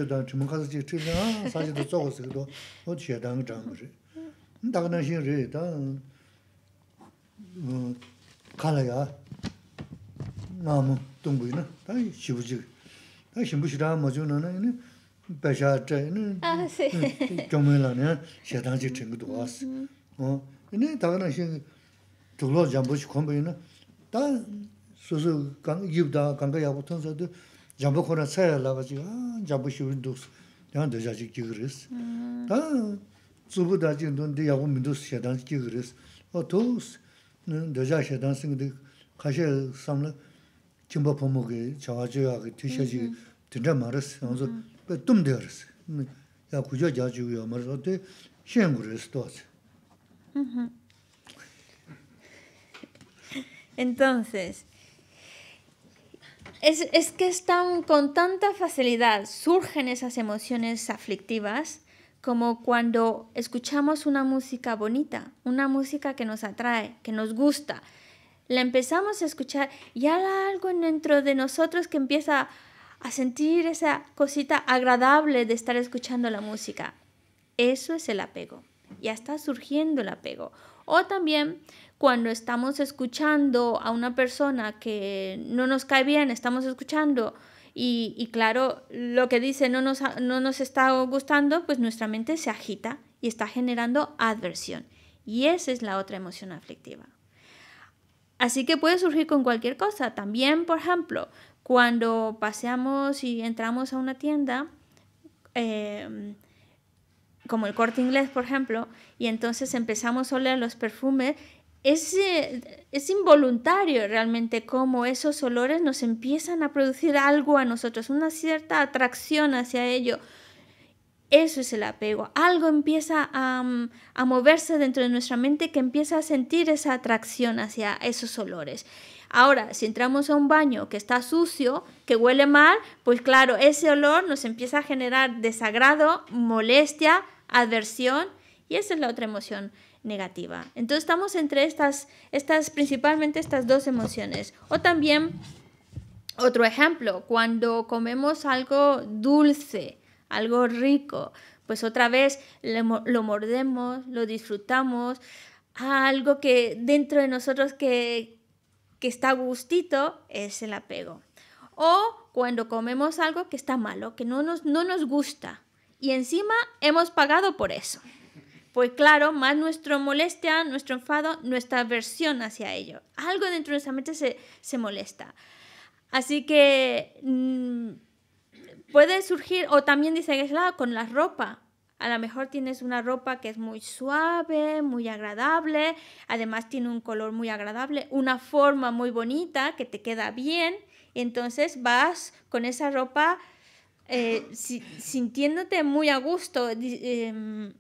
chū yō bēshā chā yīnī, kiongmē lā yīnī, shētāng chī chīngi tu wās. Yīnī tā kā nā shīngi, tūklō jāmbu chī khuṋbī yīnī, tā sūsū yīb dā kāngā yāpa tōngsā tu, jāmbu khuṋrā tsā yā lā bā chī, jāmbu shī wīn tūks, yāng O Ya Entonces, es, es que están con tanta facilidad, surgen esas emociones aflictivas, como cuando escuchamos una música bonita, una música que nos atrae, que nos gusta. La empezamos a escuchar y hay algo dentro de nosotros que empieza a a sentir esa cosita agradable de estar escuchando la música. Eso es el apego. Ya está surgiendo el apego. O también cuando estamos escuchando a una persona que no nos cae bien, estamos escuchando y, claro, lo que dice no nos, no nos está gustando, pues nuestra mente se agita y está generando adversión. Y esa es la otra emoción aflictiva. Así que puede surgir con cualquier cosa. También, por ejemplo, cuando paseamos y entramos a una tienda, em, como el corte inglés, por ejemplo, y entonces empezamos a oler los perfumes, es, eh, es, involuntario realmente cómo esos olores nos empiezan a producir algo a nosotros, una cierta atracción hacia ello. Eso es el apego. Algo empieza a mm, moverse dentro de nuestra mente que empieza a sentir esa atracción hacia esos olores. Ahora, si entramos a un baño que está sucio, que huele mal, pues claro, ese olor nos empieza a generar desagrado, molestia, aversión y esa es la otra emoción negativa. Entonces estamos entre estas, estas principalmente estas dos emociones. O también otro ejemplo, cuando comemos algo dulce, algo rico, pues otra vez lo mordemos, lo disfrutamos, algo que dentro de nosotros que, que está gustito es el apego. O cuando comemos algo que está malo, que no nos, no nos gusta. Y encima hemos pagado por eso. Pues claro, más nuestra molestia, nuestro enfado, nuestra aversión hacia ello. Algo dentro de nuestra mente se, molesta. Así que mm, puede surgir, o también dice que es la con la ropa. A lo mejor tienes una ropa que es muy suave, muy agradable, además tiene un color muy agradable, una forma muy bonita que te queda bien. Entonces vas con esa ropa eh, sintiéndote muy a gusto. Em,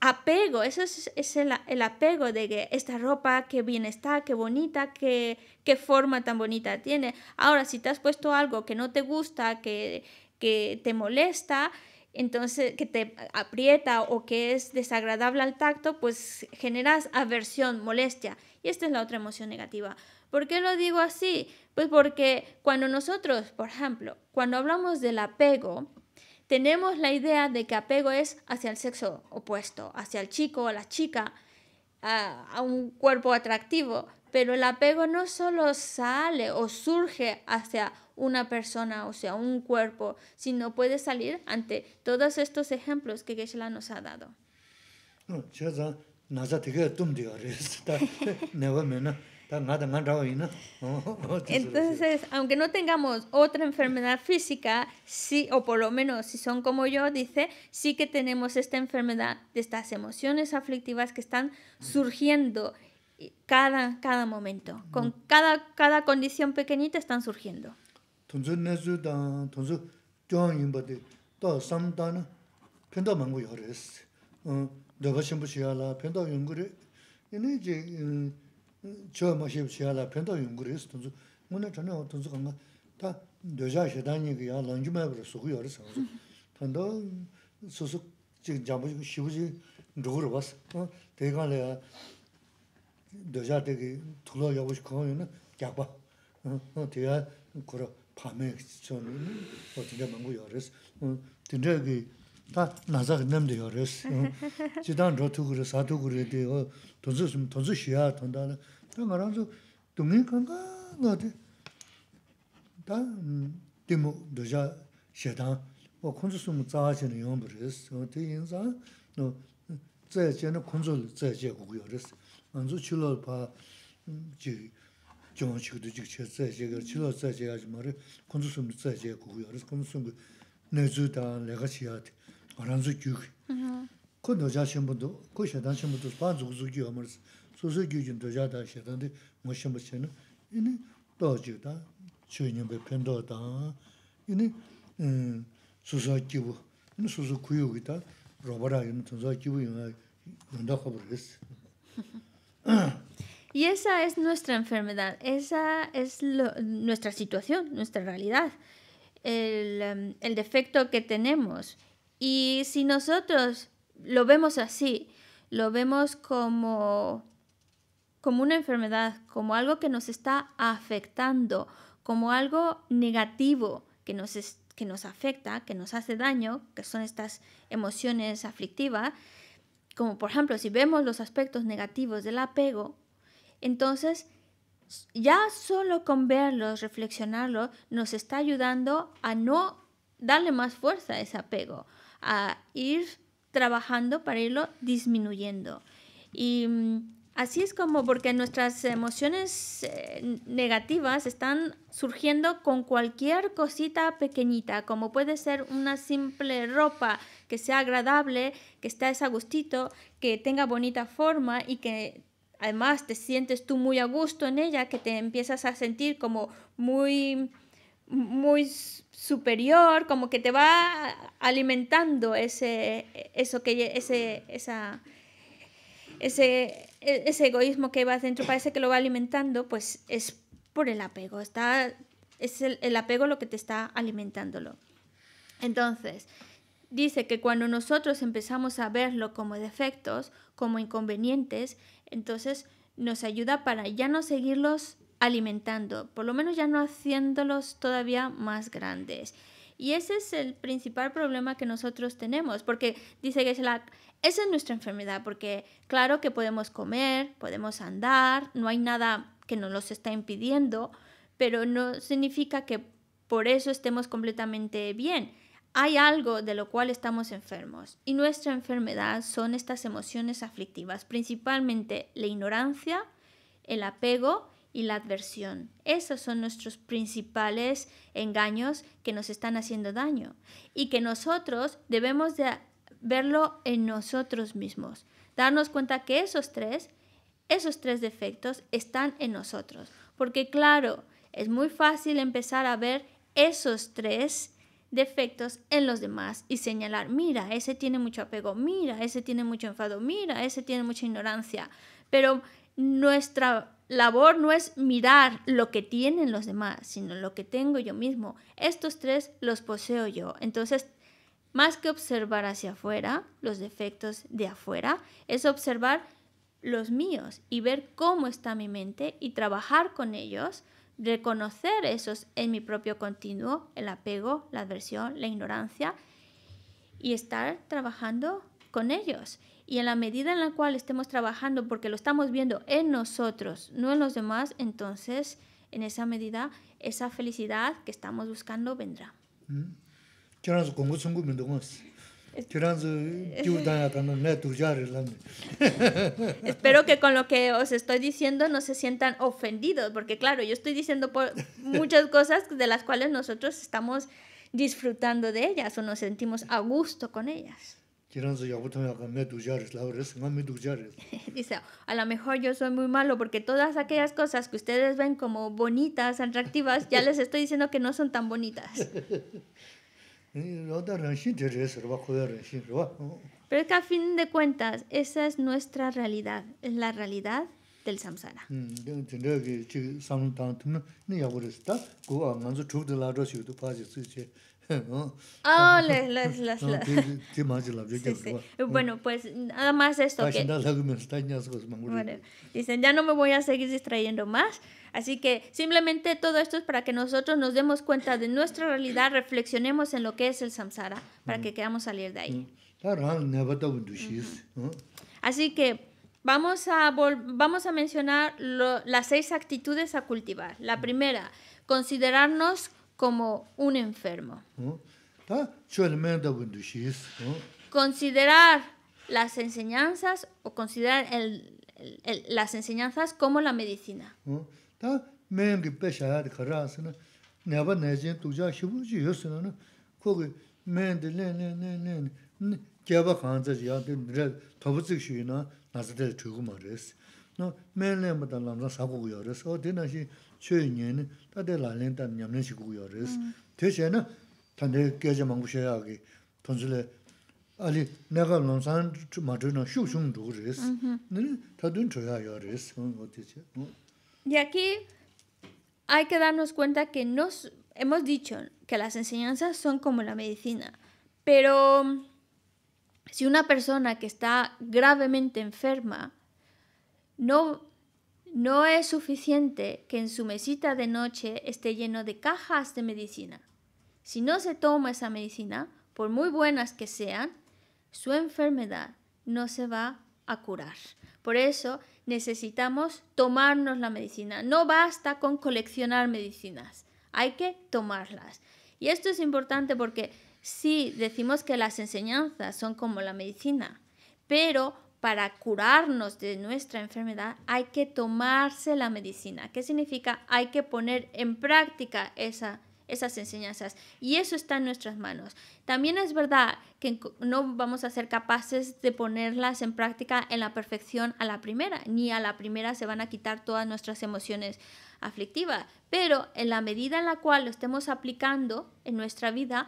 apego, eso es, el, apego de que esta ropa, qué bien está, qué bonita, qué, qué, forma tan bonita tiene. Ahora, si te has puesto algo que no te gusta, que, que te molesta, entonces que te aprieta o que es desagradable al tacto, pues generas aversión, molestia. Y esta es la otra emoción negativa. ¿Por qué lo digo así? Pues porque cuando nosotros, por ejemplo, cuando hablamos del apego, tenemos la idea de que apego es hacia el sexo opuesto, hacia el chico o la chica, a, a un cuerpo atractivo, pero el apego no solo sale o surge hacia una persona, o sea, un cuerpo, si no puede salir ante todos estos ejemplos que Geshe-la nos ha dado. Oh, oh, Entonces, aunque no tengamos otra enfermedad física, sí, o por lo menos si son como yo, dice, sí que tenemos esta enfermedad de estas emociones aflictivas que están surgiendo cada, cada momento. Con mm. cada, cada condición pequeñita están surgiendo. tunzu nesu dan, 또 kyon yinba di, da sam dan, penda mangu yores. Uh, daga shimbu shiyala, penda yunguri, yini ji, uh, chio ma shibu shiyala, penda yunguri yis, tunzu. Muna chani o tunzu kanga, ta doja shidan yingi ya, langi mayabara suku yores. Tanda susu, jik jambu jik, shibu degi, uh, kura. 파메스촌은 어떻게 먹고 요레스 딘데기 다 나자기 냄데 요레스 지단 로투그르 사투그르 데오 도즈스 도즈시야 돈다 다 말아서 동이 간가 나데 다 데모 도자 제단 어 콘스스 무자하시는 용브레스 어 대인자 너 제제는 콘스스 제제고 요레스 먼저 출발 바지 jiong chik tu chik che zai che gara, chila zai che yaaj maari, kunzu sum tu zai che kukuyo, aras kunzu sum gu nai zu daa, lai ka chi yaad, aran zu gyu gu. Ko doja shenpo do, ko shedan shenpo do, paan Y esa es nuestra enfermedad, esa es nuestra situación, nuestra realidad, el, em, el defecto que tenemos. Y si nosotros lo vemos así, lo vemos como, como una enfermedad, como algo que nos está afectando, como algo negativo que nos, que nos afecta, que nos hace daño, que son estas emociones aflictivas, como por ejemplo si vemos los aspectos negativos del apego, entonces, ya solo con verlos, reflexionarlo, nos está ayudando a no darle más fuerza a ese apego, a ir trabajando para irlo disminuyendo. Y mm, así es como, porque nuestras emociones eh, negativas están surgiendo con cualquier cosita pequeñita, como puede ser una simple ropa que sea agradable, que esté a gustito, que tenga bonita forma y que Además, te sientes tú muy a gusto en ella, que te empiezas a sentir como muy, muy superior, como que te va alimentando ese, eso que, ese, esa, ese, e, egoísmo que va dentro, parece que lo va alimentando, pues es por el apego. Está, es el, el apego lo que te está alimentándolo. Entonces, dice que cuando nosotros empezamos a verlo como defectos, como inconvenientes, entonces nos ayuda para ya no seguirlos alimentando, por lo menos ya no haciéndolos todavía más grandes. Y ese es el principal problema que nosotros tenemos, porque dice es la esa es nuestra enfermedad, porque claro que podemos comer, podemos andar, no hay nada que nos los está impidiendo, pero no significa que por eso estemos completamente bien. Hay algo de lo cual estamos enfermos y nuestra enfermedad son estas emociones aflictivas, principalmente la ignorancia, el apego y la adversión. Esos son nuestros principales engaños que nos están haciendo daño y que nosotros debemos verlo en nosotros mismos, darnos cuenta que esos tres, esos tres defectos están en nosotros, porque claro, es muy fácil empezar a ver esos tres defectos en los demás y señalar, mira, ese tiene mucho apego, mira, ese tiene mucho enfado, mira, ese tiene mucha ignorancia. Pero nuestra labor no es mirar lo que tienen los demás, sino lo que tengo yo mismo. Estos tres los poseo yo. Entonces, más que observar hacia afuera, los defectos de afuera, es observar los míos y ver cómo está mi mente y trabajar con ellos reconocer esos en mi propio continuo, el apego, la adversión, la ignorancia, y estar trabajando con ellos. Y en la medida en la cual estemos trabajando, porque lo estamos viendo en nosotros, no en los demás, entonces en esa medida esa felicidad que estamos buscando vendrá. Mm. Eh, Espero que con lo que os estoy diciendo no se sientan ofendidos, porque claro, yo estoy diciendo por muchas cosas de las cuales nosotros estamos disfrutando de ellas o nos sentimos a gusto con ellas. Dice, a lo mejor yo soy muy malo porque todas aquellas cosas que ustedes ven como bonitas, atractivas, ya les estoy diciendo que no son tan bonitas. Pero es que a fin de cuentas, esa es nuestra realidad, es la realidad del samsara. Mm, bueno, pues nada más esto. Que... dicen, ya no me voy a seguir distrayendo más. Así que simplemente todo esto es para que nosotros nos demos cuenta de nuestra realidad, reflexionemos en lo que es el samsara, para que mm. queramos salir de ahí. Mm. Así que vamos a, vamos a mencionar las seis actitudes a cultivar. La mm. primera, considerarnos como un enfermo. Considerar las enseñanzas o considerar las enseñanzas como la medicina. Tā mēn kī pē shāyāt kārā sī na, nē bā nē jīn tūk chā xībū chī yu sī na, kō kī mēn dī lēn lēn lēn lēn, kē bā khāng zā chī yā, dī rē tōpa cik shū yu na, nā sā tē chū kū mā rē Nō mēn lēn bā tā sā kū kū yā o dī nī, tā lā tā nyam kū yā Tē tā kē chā mā Y aquí hay que darnos cuenta que nos, hemos dicho que las enseñanzas son como la medicina, pero si una persona que está gravemente enferma no, no es suficiente que en su mesita de noche esté lleno de cajas de medicina. Si no se toma esa medicina, por muy buenas que sean, su enfermedad no se va a curar. Por eso necesitamos tomarnos la medicina. No basta con coleccionar medicinas, hay que tomarlas. Y esto es importante porque sí decimos que las enseñanzas son como la medicina, pero para curarnos de nuestra enfermedad hay que tomarse la medicina. ¿Qué significa? Hay que poner en práctica esa esas enseñanzas. Y eso está en nuestras manos. También es verdad que no vamos a ser capaces de ponerlas en práctica en la perfección a la primera, ni a la primera se van a quitar todas nuestras emociones aflictivas, pero en la medida en la cual lo estemos aplicando en nuestra vida,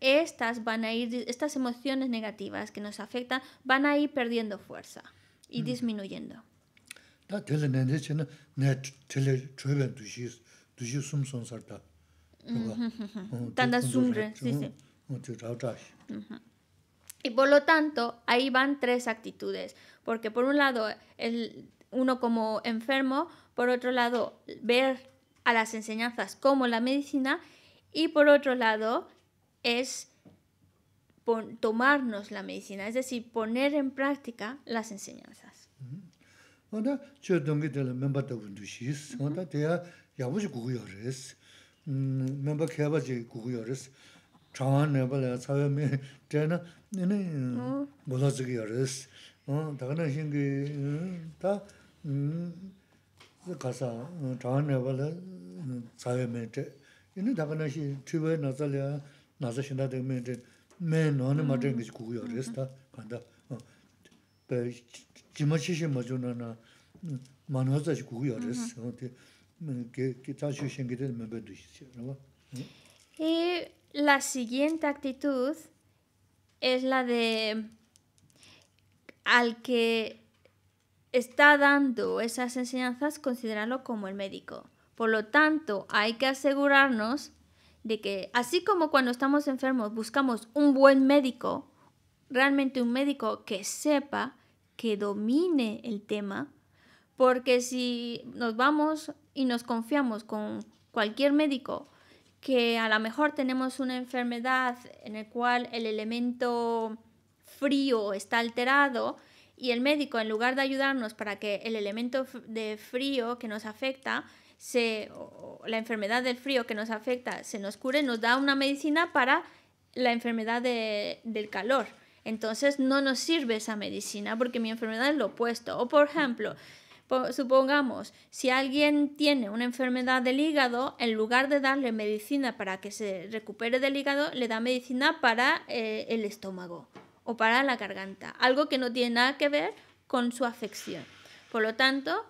estas van a ir estas emociones negativas que nos afectan van a ir perdiendo fuerza y mm. disminuyendo. Y por lo tanto, ahí van tres actitudes, porque por un lado, el, uno como enfermo, por otro lado, ver a las enseñanzas como la medicina, y por otro lado, es tomarnos la medicina, es decir, poner en práctica las enseñanzas. 멤버 개바지 구구여스 장안 네벌에 사회미 제나 네네 몰라지기 여스 어 다가는 신기 다 가사 장안 네벌에 사회미 제 이는 다가는 신 튜브에 나설이야 나서 신다 되면 이제 맨 너는 맞은 구구여스 다 간다 어 지마치시 뭐 주나나 만화자식 구구여스 어때 Y la siguiente actitud es la de al que está dando esas enseñanzas, considerarlo como el médico. Por lo tanto, hay que asegurarnos de que, así como cuando estamos enfermos buscamos un buen médico, realmente un médico que sepa, que domine el tema, porque si nos vamos y nos confiamos con cualquier médico que a lo mejor tenemos una enfermedad en la cual el elemento frío está alterado y el médico en lugar de ayudarnos para que el elemento de frío que nos afecta, se, la enfermedad del frío que nos afecta se nos cure, nos da una medicina para la enfermedad del calor. Entonces no nos sirve esa medicina porque mi enfermedad es lo opuesto. O por ejemplo, Supongamos, si alguien tiene una enfermedad del hígado, en lugar de darle medicina para que se recupere del hígado, le da medicina para eh, el estómago o para la garganta, algo que no tiene nada que ver con su afección. Por lo tanto,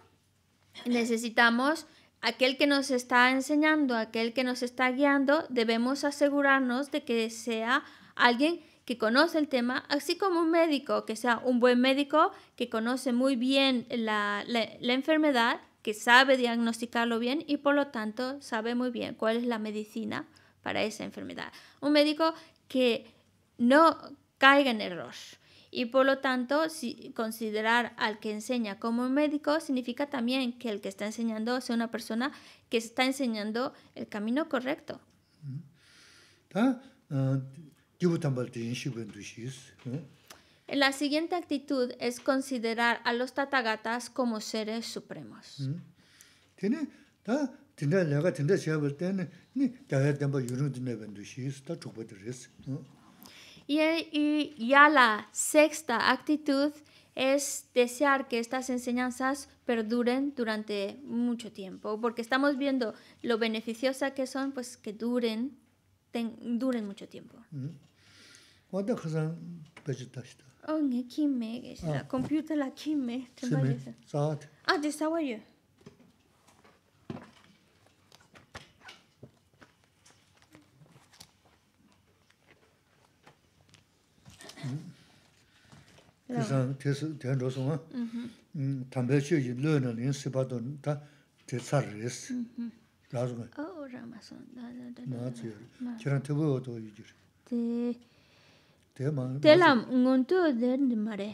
necesitamos aquel que nos está enseñando, aquel que nos está guiando, debemos asegurarnos de que sea alguien que conoce el tema, así como un médico que sea un buen médico, que conoce muy bien la, enfermedad, que sabe diagnosticarlo bien y por lo tanto sabe muy bien cuál es la medicina para esa enfermedad. Un médico que no caiga en error. Y por lo tanto, si considerar al que enseña como un médico significa también que el que está enseñando sea una persona que está enseñando el camino correcto. Mm-hmm. Ah, ah, la siguiente actitud es considerar a los tatagatas como seres supremos. Y, ya la sexta actitud es desear que estas enseñanzas perduren durante mucho tiempo, porque estamos viendo lo beneficiosa que son, pues que duren, duren mucho tiempo. ¿Mm? 어디 가서 배지 다시다. 어, 네 김에 컴퓨터 라 김에 좀 봐주세요. 아, 됐어. 와요. 그래서 대수 대로서 음. 음, 담배쇼 일러는 인스바던 다 대사르스. 음. 나중에. 어, 라마선. 나나나. 맞아요. 그런 대부도 유지. 네. ᱛᱮᱞᱟᱢ ᱩᱱᱩᱱᱛᱚ ᱡᱮᱱ ᱢᱟᱨᱮ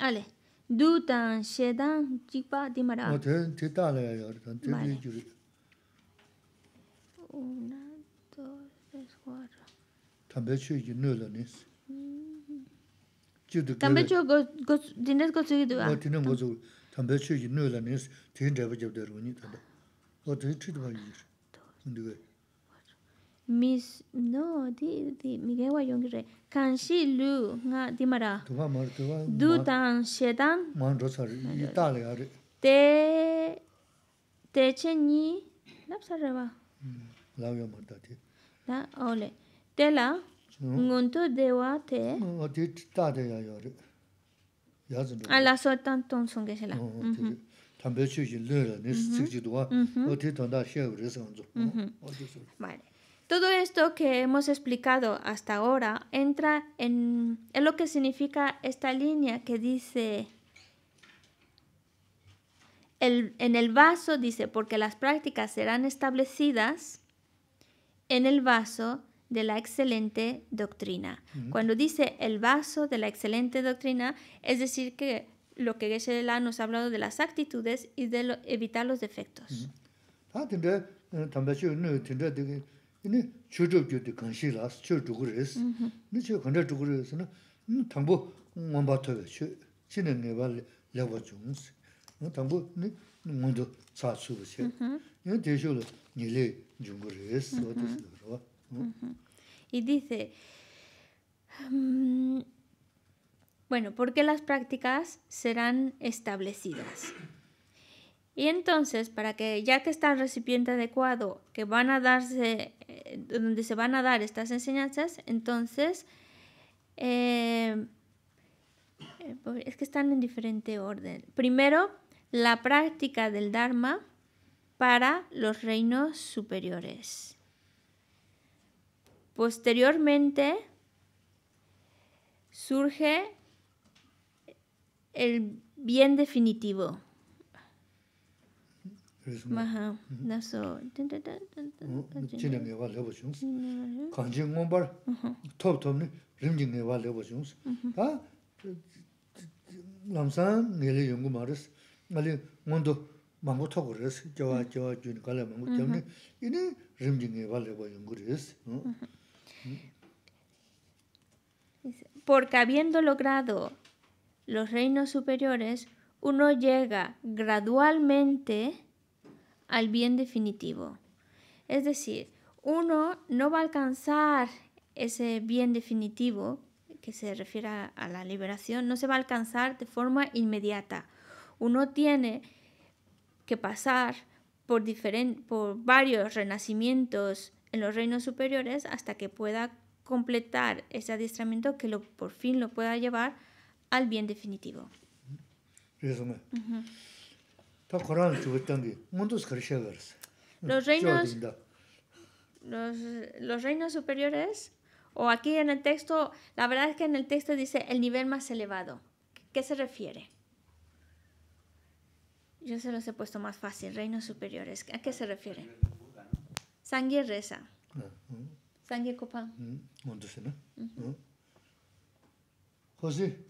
ᱟᱞᱮ ᱫᱩᱛᱟᱱ ᱥᱮᱫᱟᱱ ᱪᱤᱯᱟ ᱫᱤᱢᱟᱨᱟ ᱚ ᱛᱮ ᱪᱮᱛᱟ ᱞᱮ ᱟᱨ ᱠᱟᱱ ᱛᱮ ᱡᱩᱨᱤ ᱩᱱᱟ ᱛᱚ ᱥᱮᱥᱣᱟᱨ ᱟᱞᱮ ᱫᱩᱛᱟᱱ ᱥᱮᱫᱟᱱ ᱪᱤᱯᱟ ᱫᱤᱢᱟᱨᱟ ᱛᱮ ᱛᱮ ᱛᱮ ᱛᱮ ᱛᱮ ᱛᱮ ᱛᱮ ᱛᱮ Miss no di di Miguel wa yong re kan shi lu nga di ma ra tu ba mar tu ba du tan she dan ma ro sa ri yi ta le ga re te te chen ni na sa re ba hmm, la yo te la te o di ta de ya yo re ya a la so tan ton song ge she la oh, oh, mhm. tan be chu ji le ni mhm. si ji du wa mhm. o ti ton da she re sa zo oh, o di su, ma Todo esto que hemos explicado hasta ahora entra en, lo que significa esta línea que dice en el vaso dice, porque las prácticas serán establecidas en el vaso de la excelente doctrina. Cuando dice el vaso de la excelente doctrina, es decir, que lo que geshe nos ha hablado de las actitudes y de evitar los defectos. Y dice, bueno, ¿por qué las prácticas serán establecidas? Y entonces, para que ya que está el recipiente adecuado, que van a darse, eh, donde se van a dar estas enseñanzas, entonces, eh, eh, es que están en diferente orden. Primero, la práctica del Dharma para los reinos superiores. Posteriormente, surge el bien definitivo porque habiendo logrado los reinos superiores uno llega gradualmente al bien definitivo. Es decir, uno no va a alcanzar ese bien definitivo que se refiere a la liberación, no se va a alcanzar de forma inmediata. Uno tiene que pasar por, por varios renacimientos en los reinos superiores hasta que pueda completar ese adiestramiento que lo, por fin lo pueda llevar al bien definitivo. Los reinos, los, reinos superiores, o aquí en el texto, la verdad es que en el texto dice el nivel más elevado. ¿Qué se refiere? Yo se los he puesto más fácil, reinos superiores. ¿A qué se refiere? y reza. Sangye copa. José.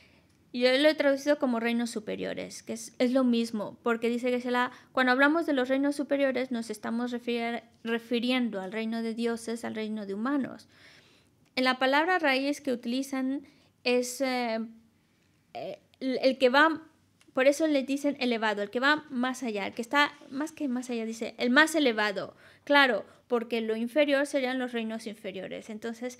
Yo lo he traducido como reinos superiores, que es, lo mismo, porque dice que cuando hablamos de los reinos superiores nos estamos refiriendo al reino de dioses, al reino de humanos. En la palabra raíz que utilizan es el, eh, eh, el que va, por eso le dicen elevado, el que va más allá, el que está más que más allá, dice el más elevado. Claro, porque lo inferior serían los reinos inferiores. Entonces,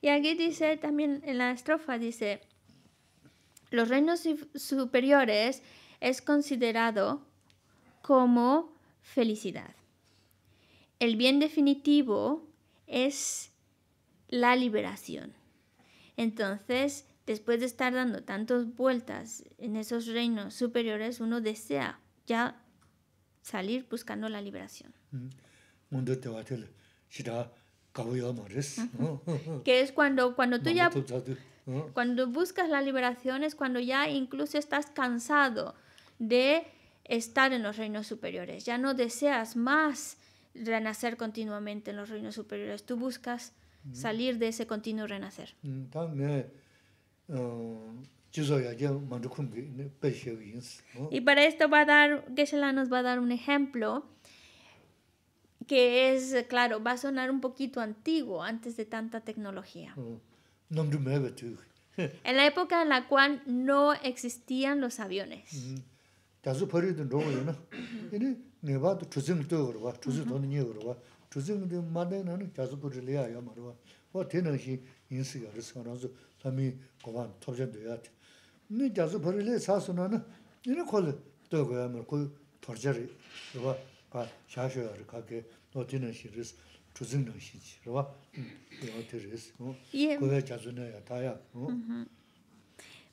Y aquí dice también en la estrofa, dice, los reinos superiores es considerado como felicidad. El bien definitivo es la liberación. Entonces, después de estar dando tantas vueltas en esos reinos superiores, uno desea ya salir buscando la liberación. Que es cuando, cuando tú ya... Cuando buscas la liberación es cuando ya incluso estás cansado de estar en los reinos superiores. Ya no deseas más renacer continuamente en los reinos superiores. Tú buscas salir de ese continuo renacer. Mm, y para esto va a dar, Geshe-la nos va a dar un ejemplo que es, claro, va a sonar un poquito antiguo antes de tanta tecnología. Mm. en la época en la cual no existían los aviones. Mm.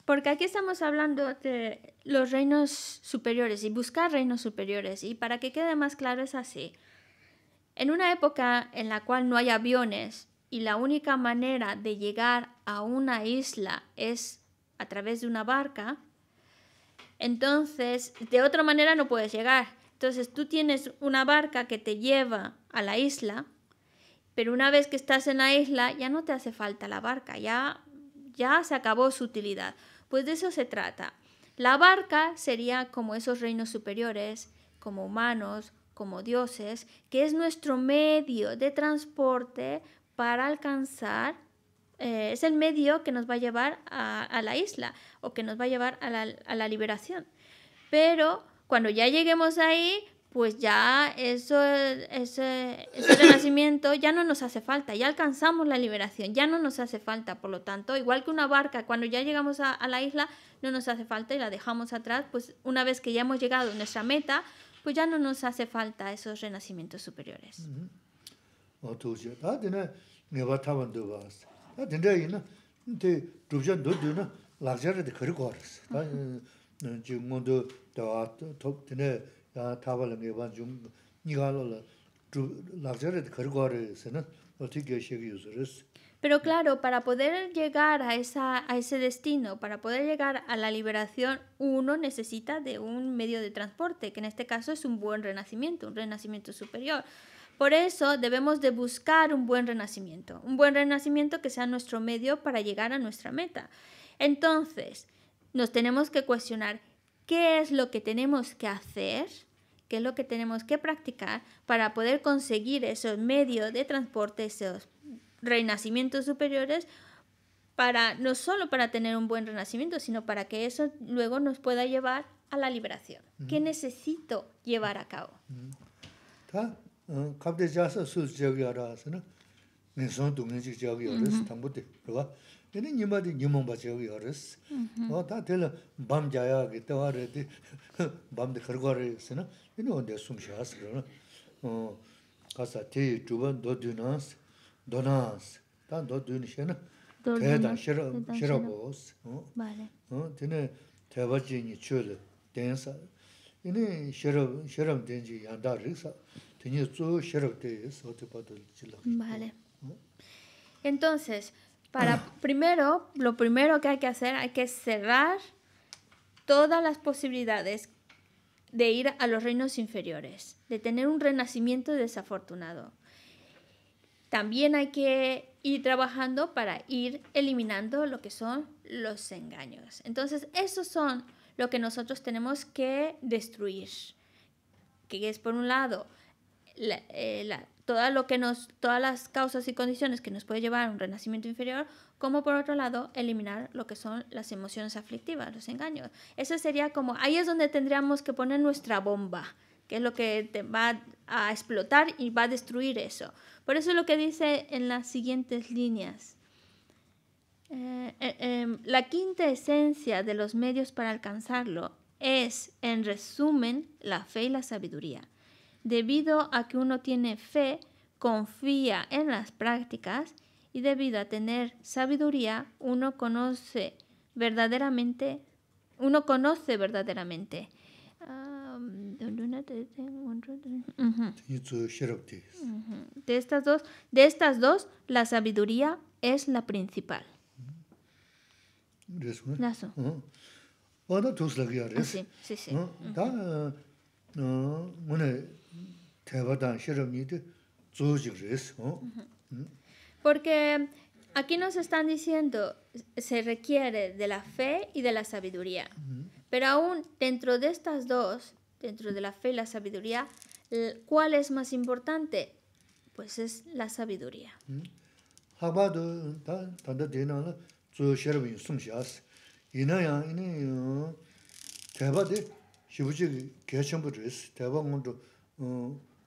Porque aquí estamos hablando de los reinos superiores y buscar reinos superiores. Y para que quede más claro es así. En una época en la cual no hay aviones y la única manera de llegar a una isla es a través de una barca, entonces de otra manera no puedes llegar. Entonces tú tienes una barca que te lleva a la isla, pero una vez que estás en la isla ya no te hace falta la barca, ya, ya se acabó su utilidad. Pues de eso se trata. La barca sería como esos reinos superiores, como humanos, como dioses, que es nuestro medio de transporte para alcanzar, eh, es el medio que nos va a llevar a, la isla o que nos va a llevar a la, a la liberación. Pero cuando ya lleguemos ahí, pues ya eso, ese, renacimiento ya no nos hace falta, ya alcanzamos la liberación, ya no nos hace falta, por lo tanto, igual que una barca, cuando ya llegamos a, la isla no nos hace falta y la dejamos atrás, pues una vez que ya hemos llegado a nuestra meta, pues ya no nos hace falta esos renacimientos superiores. Mm pero claro, para poder llegar a, esa, a ese destino, para poder llegar a la liberación, uno necesita de un medio de transporte, que en este caso es un buen renacimiento, un renacimiento superior. Por eso debemos de buscar un buen renacimiento, un buen renacimiento que sea nuestro medio para llegar a nuestra meta. Entonces, nos tenemos que cuestionar qué es lo que tenemos que hacer, qué es lo que tenemos que practicar para poder conseguir esos medios de transporte, esos renacimientos superiores, para no solo para tener un buen renacimiento, sino para que eso luego nos pueda llevar a la liberación. Mm. ¿Qué necesito llevar a cabo? Mm. 되는 nima di nyumung bachayog yoris. Mm-hmm. O ta tila bam jaya ki tawa re di bam di khargwa re isi na, ino onde sum shaas kira na. Kasa ti chuban do du naas, do naas. Ta do du ni she na, te Entonces, Para ah. primero, lo primero que hay que hacer, hay que cerrar todas las posibilidades de ir a los reinos inferiores, de tener un renacimiento desafortunado. También hay que ir trabajando para ir eliminando lo que son los engaños. Entonces, esos son lo que nosotros tenemos que destruir, que es por un lado la, eh, lo que nos, todas las causas y condiciones que nos puede llevar a un renacimiento inferior, como por otro lado eliminar lo que son las emociones aflictivas, los engaños. Eso sería como, ahí es donde tendríamos que poner nuestra bomba, que es lo que te va a explotar y va a destruir eso. Por eso es lo que dice en las siguientes líneas. Eh, eh, em, la quinta esencia de los medios para alcanzarlo es, en resumen, la fe y la sabiduría debido a que uno tiene fe, confía en las prácticas y debido a tener sabiduría, uno conoce verdaderamente, uno conoce verdaderamente. De estas dos, de estas dos, la sabiduría es la principal. Sí, sí, sí. Porque aquí nos están diciendo, se requiere de la fe y de la sabiduría. Mm. Pero aún dentro de estas dos, dentro de la fe y la sabiduría, ¿cuál es más importante? Pues es la sabiduría. Mm.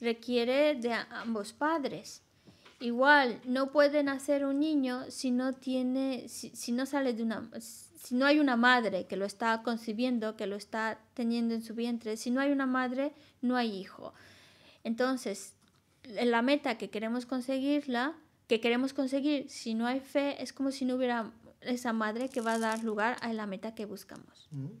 requiere de ambos padres. Igual, no puede nacer un niño si no tiene, si, no sale de una, si no hay una madre que lo está concibiendo, que lo está teniendo en su vientre. Si no hay una madre, no hay hijo. Entonces, la meta que queremos conseguirla, que queremos conseguir, si no hay fe, es como si no hubiera esa madre que va a dar lugar a la meta que buscamos. Mm-hmm.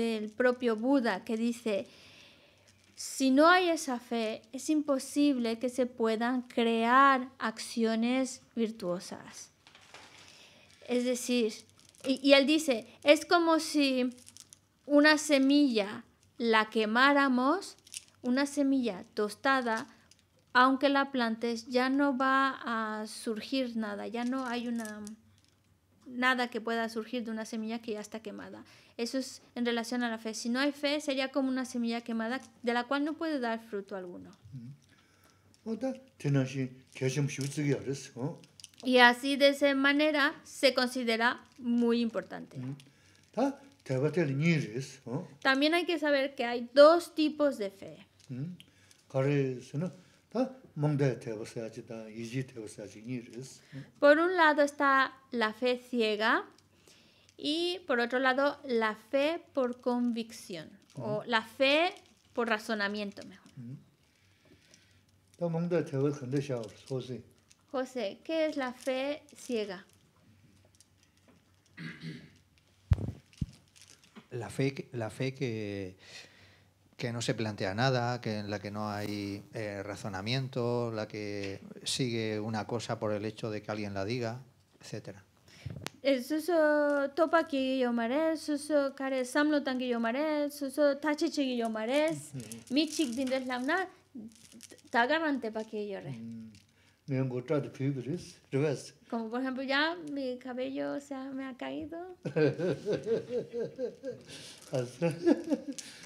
del propio Buda que dice, si no hay esa fe, es imposible que se puedan crear acciones virtuosas. Es decir, y, él dice, es como si una semilla la quemáramos, una semilla tostada, aunque la plantes, ya no va a surgir nada, ya no hay una, nada que pueda surgir de una semilla que ya está quemada. Eso es en relación a la fe. Si no hay fe, sería como una semilla quemada de la cual no puede dar fruto alguno. Y así de esa manera se considera muy importante. También hay que saber que hay dos tipos de fe. Por un lado está la fe ciega y por otro lado la fe por convicción o la fe por razonamiento mejor. José, ¿qué es la fe ciega? La fe, la fe que que no se plantea nada, que en la que no hay eh, razonamiento, la que sigue una cosa por el hecho de que alguien la diga, etcétera. suso topa que yo maré, suso care samlo tan que yo maré, suso tache que yo mi chic din na, lamna, garante pa que yo re. Mm. Me han cortado fibres, revés. Como por ejemplo ya mi cabello se me ha caído.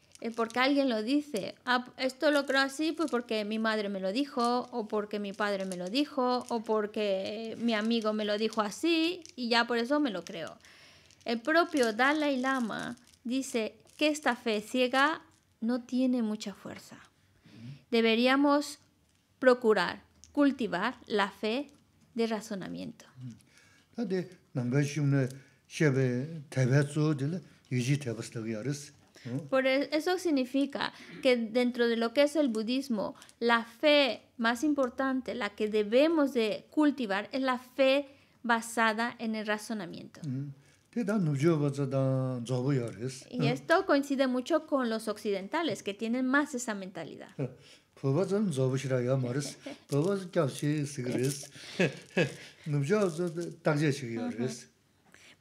Eh, porque alguien lo dice. Ah, esto lo creo así, pues porque mi madre me lo dijo, o porque mi padre me lo dijo, o porque mi amigo me lo dijo así, y ya por eso me lo creo. El propio Dalai Lama dice que esta fe ciega no tiene mucha fuerza. Deberíamos procurar cultivar la fe de razonamiento. Por e, eso significa que dentro de lo que es el budismo, la fe más importante, la que debemos de cultivar, es la fe basada en el razonamiento. Y esto coincide mucho con los occidentales, que tienen más esa mentalidad. Pues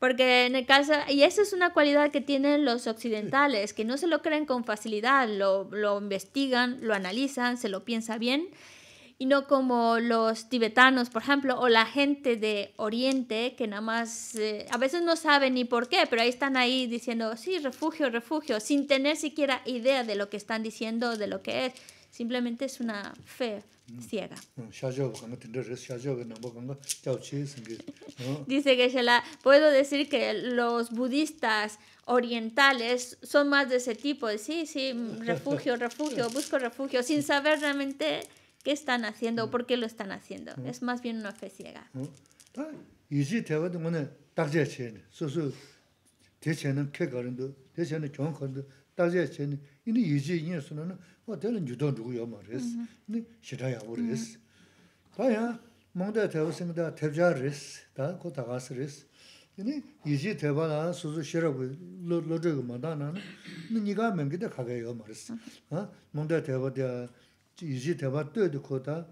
porque en el caso, y esa es una cualidad que tienen los occidentales, que no se lo creen con facilidad, lo, lo investigan, lo analizan, se lo piensa bien, y no como los tibetanos, por ejemplo, o la gente de Oriente, que nada más, eh, a veces no saben ni por qué, pero ahí están ahí diciendo, sí, refugio, refugio, sin tener siquiera idea de lo que están diciendo, de lo que es Simplemente es una fe mm. ciega. Dice que puedo decir que los budistas orientales son más de ese tipo, sí, sí, mm, refugio, refugio, busco refugio, sin saber realmente qué están haciendo o mm. por qué lo están haciendo. Es más bien una fe ciega. 이니 이제 이녀스는 뭐 되는 유도 그거야 말레스 네 시다야 버레스 가야 뭔데 태우생다 태자레스 다 고다가스레스 이니 이제 대바나 수수 싫어고 로저고 마다나는 네 니가 맹기다 가게요 말레스 어 뭔데 대바디아 이제 대바 때도 고다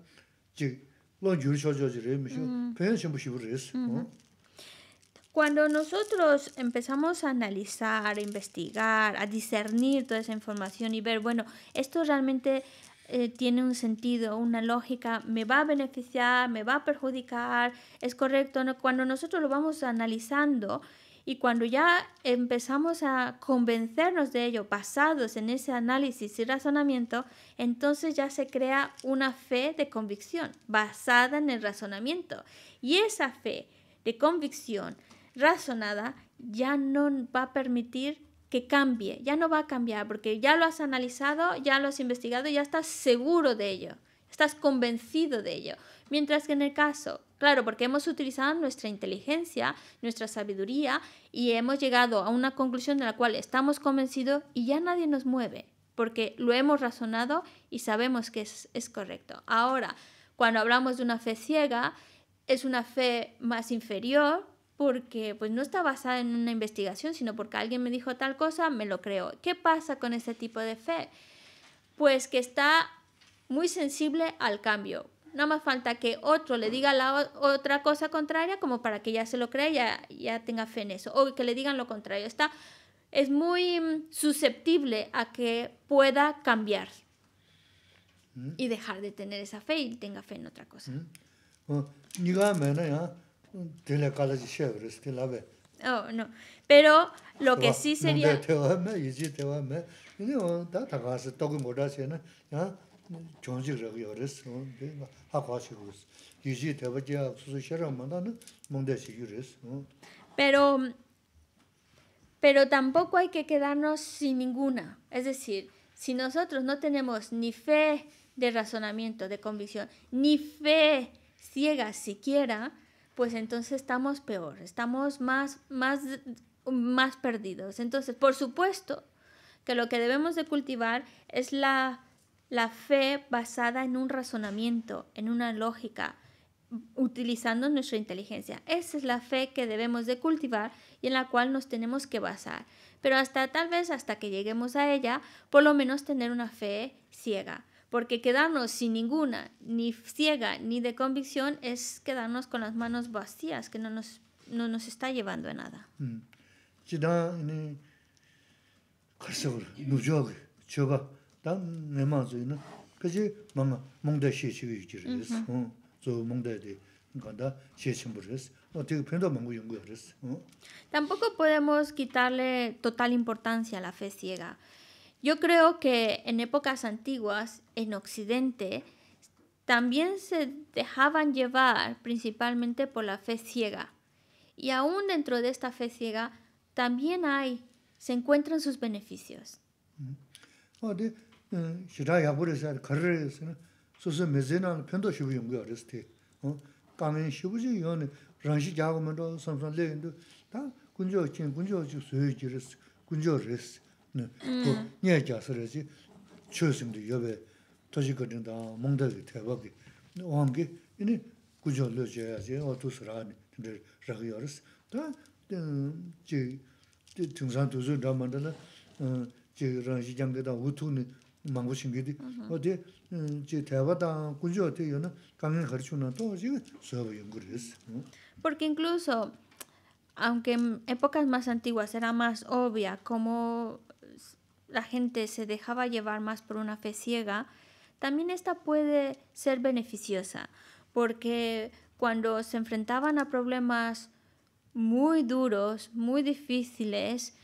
즉 논주셔저지 레미쇼 펜션 부시 버레스 어 Cuando nosotros empezamos a analizar, a investigar, a discernir toda esa información y ver, bueno, esto realmente eh, tiene un sentido, una lógica, me va a beneficiar, me va a perjudicar, es correcto, ¿no? cuando nosotros lo vamos analizando y cuando ya empezamos a convencernos de ello, basados en ese análisis y razonamiento, entonces ya se crea una fe de convicción basada en el razonamiento. Y esa fe de convicción razonada ya no va a permitir que cambie, ya no va a cambiar porque ya lo has analizado, ya lo has investigado, ya estás seguro de ello, estás convencido de ello. Mientras que en el caso, claro, porque hemos utilizado nuestra inteligencia, nuestra sabiduría y hemos llegado a una conclusión de la cual estamos convencidos y ya nadie nos mueve porque lo hemos razonado y sabemos que es, es correcto. Ahora, cuando hablamos de una fe ciega, es una fe más inferior, porque pues no está basada en una investigación, sino porque alguien me dijo tal cosa, me lo creo. ¿Qué pasa con ese tipo de fe? Pues que está muy sensible al cambio. No más falta que otro le diga la otra cosa contraria como para que ya se lo crea, ya, ya tenga fe en eso, o que le digan lo contrario. Está, es muy mm, susceptible a que pueda cambiar mm. y dejar de tener esa fe y tenga fe en otra cosa. ¿Mm? ya Oh, pero lo que sí sería... pero tampoco hay que quedarnos sin ninguna. Es decir, si nosotros no tenemos ni fe de razonamiento, de convicción, ni fe ciega siquiera, pues entonces estamos peor, estamos más, más, más perdidos. Entonces, por supuesto que lo que debemos de cultivar es la, la fe basada en un razonamiento, en una lógica, utilizando nuestra inteligencia. Esa es la fe que debemos de cultivar y en la cual nos tenemos que basar. Pero hasta tal vez hasta que lleguemos a ella, por lo menos tener una fe ciega porque quedarnos sin ninguna, ni ciega, ni de convicción, es quedarnos con las manos vacías, que no nos, no nos está llevando a nada. Mm. Tampoco podemos quitarle total importancia a la fe ciega. Yo creo que en épocas antiguas, en Occidente, también se dejaban llevar principalmente por la fe ciega. Y aún dentro de esta fe ciega también hay, se encuentran sus beneficios. Porque incluso, aunque en épocas más antiguas era más obvia como la gente se dejaba llevar más por una fe ciega, también esta puede ser beneficiosa, porque cuando se enfrentaban a problemas muy duros, muy difíciles,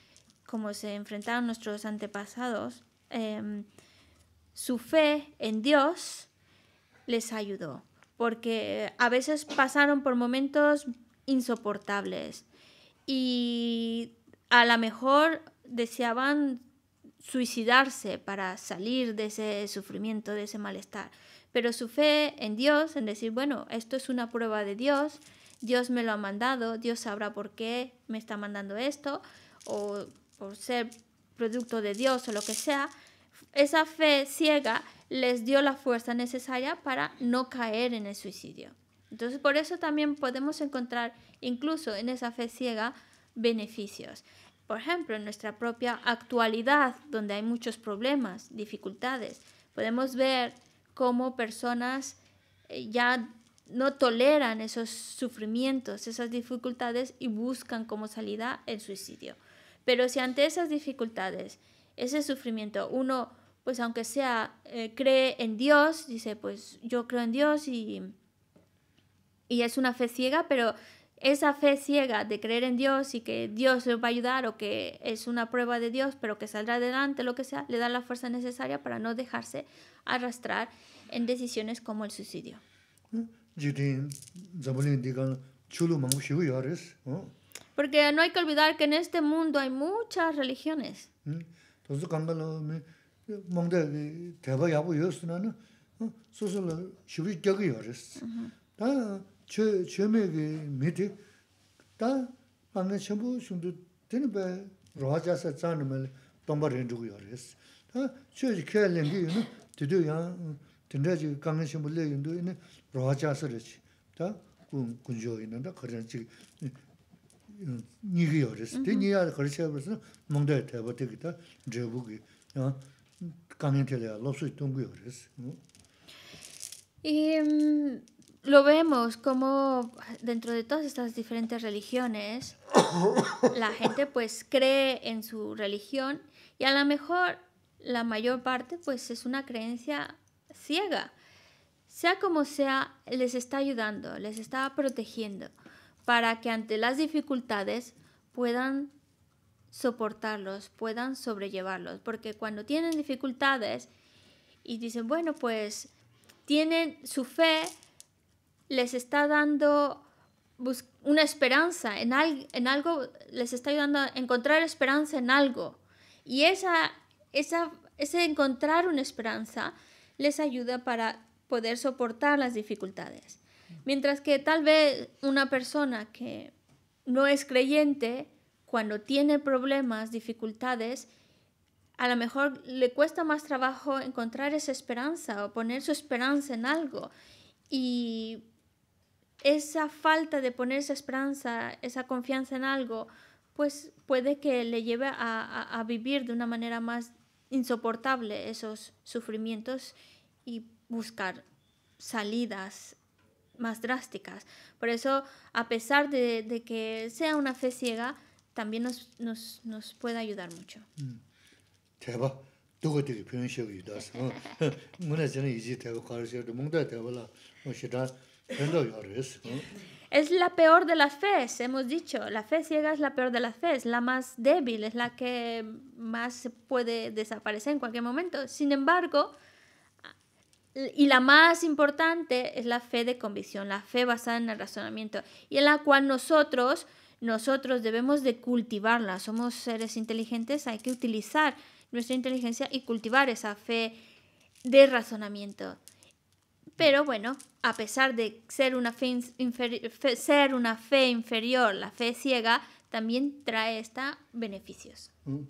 como se enfrentaron nuestros antepasados, em, su fe en Dios les ayudó, porque a veces pasaron por momentos insoportables y a lo mejor deseaban suicidarse para salir de ese sufrimiento, de ese malestar. Pero su fe en Dios, en decir, bueno, esto es una prueba de Dios, Dios me lo ha mandado, Dios sabrá por qué me está mandando esto, o por ser producto de Dios o lo que sea, esa fe ciega les dio la fuerza necesaria para no caer en el suicidio. Entonces, por eso también podemos encontrar incluso en esa fe ciega beneficios. Por ejemplo, en nuestra propia actualidad, donde hay muchos problemas, dificultades, podemos ver cómo personas eh, ya no toleran esos sufrimientos, esas dificultades y buscan como salida el suicidio. Pero si ante esas dificultades, ese sufrimiento, uno, pues aunque sea, eh, cree en Dios, dice, pues yo creo en Dios y, y es una fe ciega, pero esa fe ciega de creer en Dios y que Dios le va a ayudar o que es una prueba de Dios, pero que saldrá adelante, lo que sea, le da la fuerza necesaria para no dejarse arrastrar en decisiones como el suicidio. Porque no hay que olvidar que en este mundo hay muchas religiones. ¿Mm? chö chöme ge 다 ta anga chambu shundu teni ba roha jasa tsaani mali tomba rindu guyo res ta chö chö kaya lingi yunu didu yang tenda chi kanga chambu le yundu yunu roha jasa rechi ta kunjo yunu da karan chi nigi lo vemos como dentro de todas estas diferentes religiones, la gente pues cree en su religión y a lo mejor la mayor parte pues es una creencia ciega. Sea como sea, les está ayudando, les está protegiendo para que ante las dificultades puedan soportarlos, puedan sobrellevarlos. Porque cuando tienen dificultades y dicen, bueno, pues tienen su fe les está dando una esperanza, en, algo, les está ayudando a encontrar esperanza en algo. Y esa, esa, ese encontrar una esperanza les ayuda para poder soportar las dificultades. Mientras que tal vez una persona que no es creyente, cuando tiene problemas, dificultades, a lo mejor le cuesta más trabajo encontrar esa esperanza o poner su esperanza en algo. Y esa falta de ponerse esa esperanza, esa confianza en algo, pues puede que le lleve a, vivir de una manera más insoportable esos sufrimientos y buscar salidas más drásticas. Por eso, a pesar de, que sea una fe ciega, también nos, puede ayudar mucho. Es la peor de las fees, hemos dicho. La fe ciega es la peor de las fees, la más débil, es la que más puede desaparecer en cualquier momento. Sin embargo, y la más importante es la fe de convicción, la fe basada en el razonamiento, y en la cual nosotros, nosotros debemos de cultivarla. Somos seres inteligentes, hay que utilizar nuestra inteligencia y cultivar esa fe de razonamiento. Pero bueno, a pesar de ser una fe, inferior, la fe ciega, también trae esta beneficios. Mm,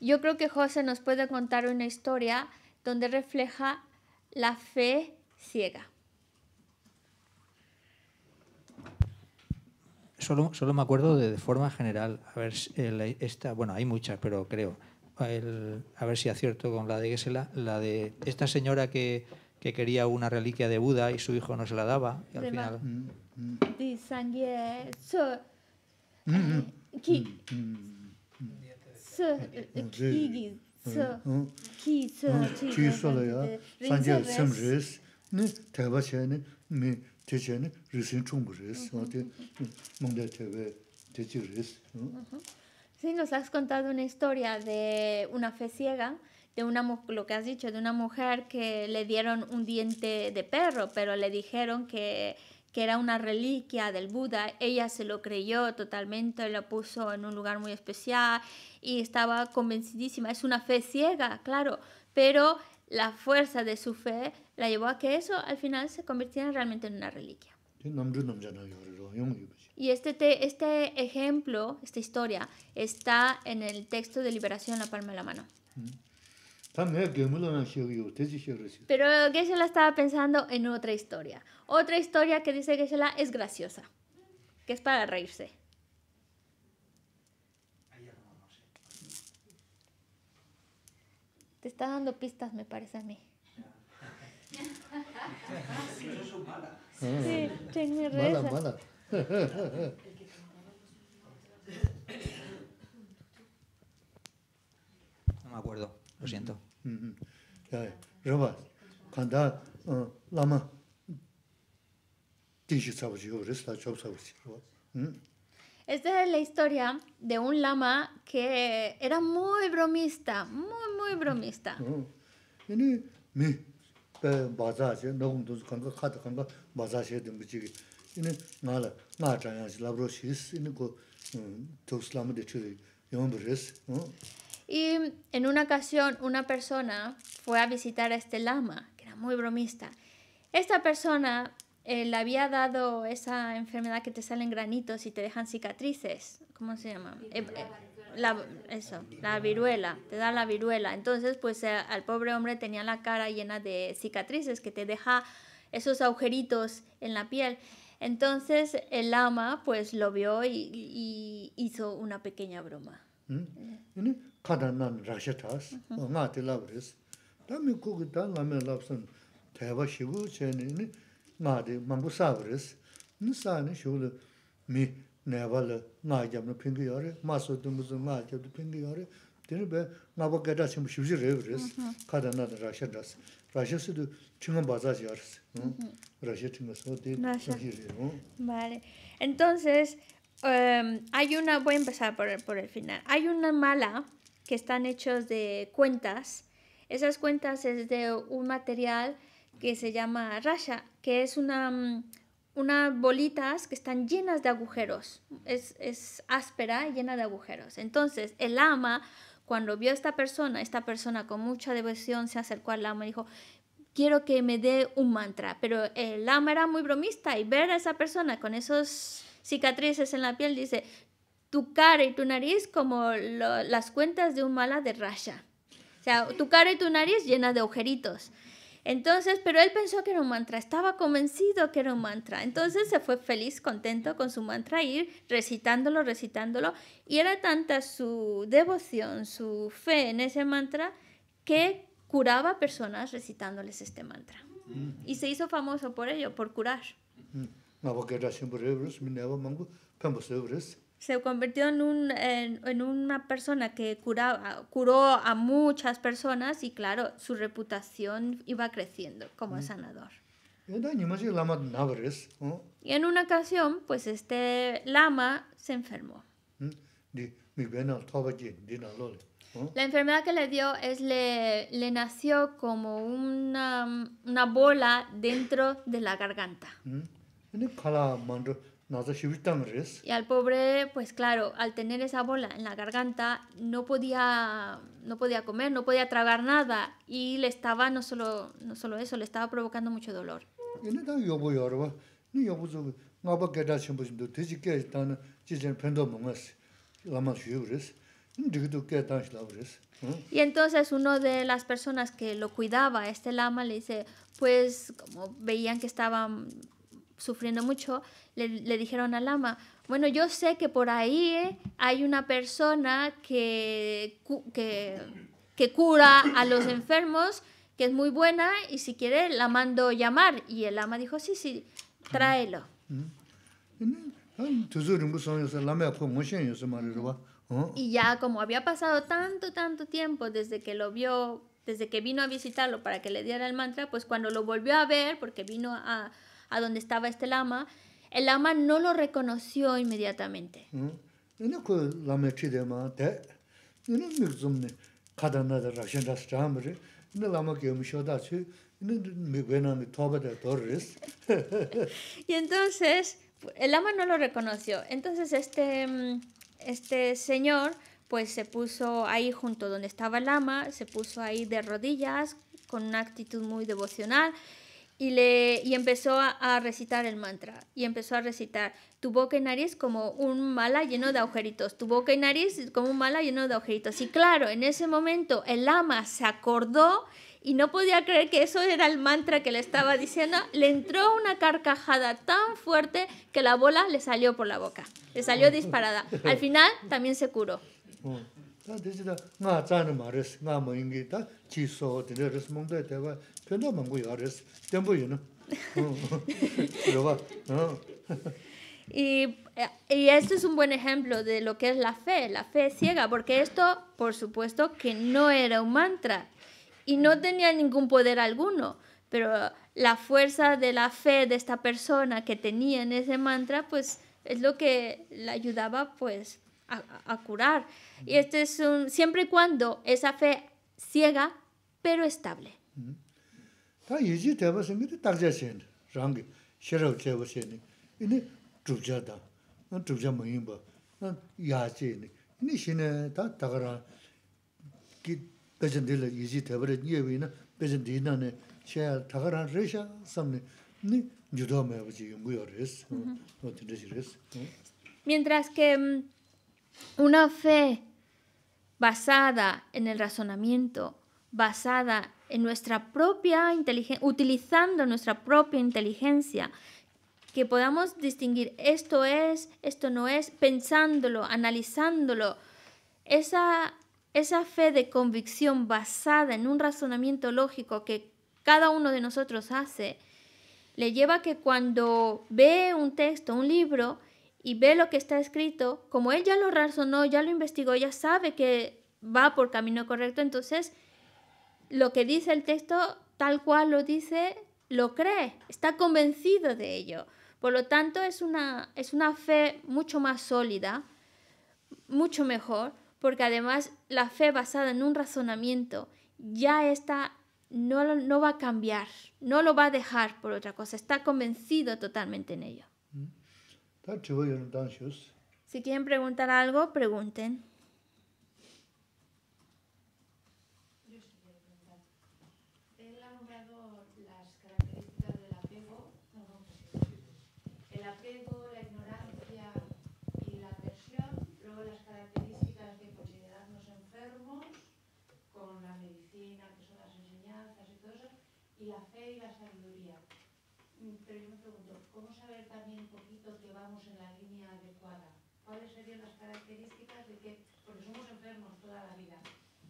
yo creo que José nos puede contar una historia donde refleja la fe ciega. Solo, solo me acuerdo de, de forma general, a ver, eh, esta, bueno, hay muchas, pero creo, a ver si acierto con la de la de esta señora que, quería una reliquia de Buda y su hijo no se la daba. Sí, nos has contado una historia de una fe ciega, de una lo que has dicho, de una mujer que le dieron un diente de perro, pero le dijeron que, que era una reliquia del Buda. Ella se lo creyó totalmente, lo puso en un lugar muy especial y estaba convencidísima. Es una fe ciega, claro, pero la fuerza de su fe la llevó a que eso al final se convirtiera realmente en una reliquia. Y este, este ejemplo, esta historia, está en el texto de liberación La Palma de la Mano. Mm. Ah, Pero geshe estaba pensando en otra historia. Otra historia que dice Geshe-la es graciosa, que es para reírse. Te está dando pistas, me parece a mí. Sí, mm. tiene reza. No me acuerdo, lo siento. Robas, mm, mm, cuando uh, lama Esta es la historia de un lama que era muy bromista, muy, muy bromista. Y en una ocasión una persona fue a visitar a este lama, que era muy bromista. Esta persona eh, le había dado esa enfermedad que te salen granitos y te dejan cicatrices. ¿Cómo se llama? Eh, la, eso, la viruela, te da la viruela. Entonces, pues eh, al pobre hombre tenía la cara llena de cicatrices que te deja esos agujeritos en la piel. Entonces el ama pues lo vio y, hizo una pequeña broma. ¿Mm? entonces em, hay una voy a empezar por el, por el final hay una mala que están hechos de cuentas esas cuentas es de un material que se llama rasha que es una mm, unas bolitas que están llenas de agujeros. Es, es áspera, llena de agujeros. Entonces, el ama, cuando vio a esta persona, esta persona con mucha devoción se acercó al ama y dijo, quiero que me dé un mantra. Pero el ama era muy bromista y ver a esa persona con esos cicatrices en la piel dice, tu cara y tu nariz como las cuentas de un mala de raya. O sea, tu cara y tu nariz llena de agujeritos. Entonces, pero él pensó que era un mantra, estaba convencido que era un mantra. Entonces se fue feliz, contento con su mantra, ir recitándolo, recitándolo. Y era tanta su devoción, su fe en ese mantra, que curaba personas recitándoles este mantra. Mm. Y se hizo famoso por ello, por curar. Mm se convirtió en, en, una persona que curaba, curó a muchas personas y claro, su reputación iba creciendo como mm. sanador. Y en una ocasión, pues este lama se enfermó. Mm. La enfermedad que le dio es le, le nació como una, una bola dentro de la garganta. Mm. Y al pobre, pues claro, al tener esa bola en la garganta, no podía, no podía comer, no podía tragar nada y le estaba, no solo, no solo eso, le estaba provocando mucho dolor. Y entonces uno de las personas que lo cuidaba, este lama, le dice, pues como veían que estaban sufriendo mucho, le, dijeron al ama, bueno, yo sé que por ahí eh, hay una persona que, que, que cura a los enfermos, que es muy buena, y si quiere la mando llamar. Y el ama dijo, sí, sí, tráelo. Mm. Mm. ¿Ah? Y ya como había pasado tanto, tanto tiempo desde que lo vio, desde que vino a visitarlo para que le diera el mantra, pues cuando lo volvió a ver, porque vino a, a donde estaba este lama, el lama no lo reconoció inmediatamente. y entonces el lama no lo reconoció. Entonces este, mm, este señor pues se puso ahí junto donde estaba el lama, se puso ahí de rodillas con una actitud muy devocional y, le, y empezó a, recitar el mantra. Y empezó a recitar tu boca y nariz como un mala lleno de agujeritos. Tu boca y nariz como un mala lleno de agujeritos. Y claro, en ese momento el ama se acordó y no podía creer que eso era el mantra que le estaba diciendo. Le entró una carcajada tan fuerte que la bola le salió por la boca. Le salió disparada. Al final también se curó. Mm. Y, y esto es un buen ejemplo de lo que es la fe, la fe ciega, porque esto, por supuesto, que no era un mantra y no tenía ningún poder alguno, pero la fuerza de la fe de esta persona que tenía en ese mantra, pues es lo que la ayudaba pues a, curar. Y este es un, siempre y cuando esa fe ciega, pero estable. Mientras que mm, una fe basada en el razonamiento, basada en nuestra propia inteligencia, utilizando nuestra propia inteligencia, que podamos distinguir esto es, esto no es, pensándolo, analizándolo. Esa, esa fe de convicción basada en un razonamiento lógico que cada uno de nosotros hace, le lleva a que cuando ve un texto, un libro, y ve lo que está escrito, como él ya lo razonó, ya lo investigó, ya sabe que va por camino correcto, entonces lo que dice el texto, tal cual lo dice, lo cree, está convencido de ello. Por lo tanto, es una, es una fe mucho más sólida, mucho mejor, porque además la fe basada en un razonamiento ya está, no, no va a cambiar, no lo va a dejar por otra cosa, está convencido totalmente en ello. Si quieren preguntar algo, pregunten. Yo sí quiero preguntar. Él ha nombrado las características del apego. el apego, la ignorancia y la persión, luego las características que consideramos enfermos con la medicina, que son las enseñanzas y todo eso, y la fe y la sabiduría. Mm, ¿cómo saber también un poquito que vamos en la línea adecuada? ¿Cuáles serían las características de que, porque somos enfermos toda la vida,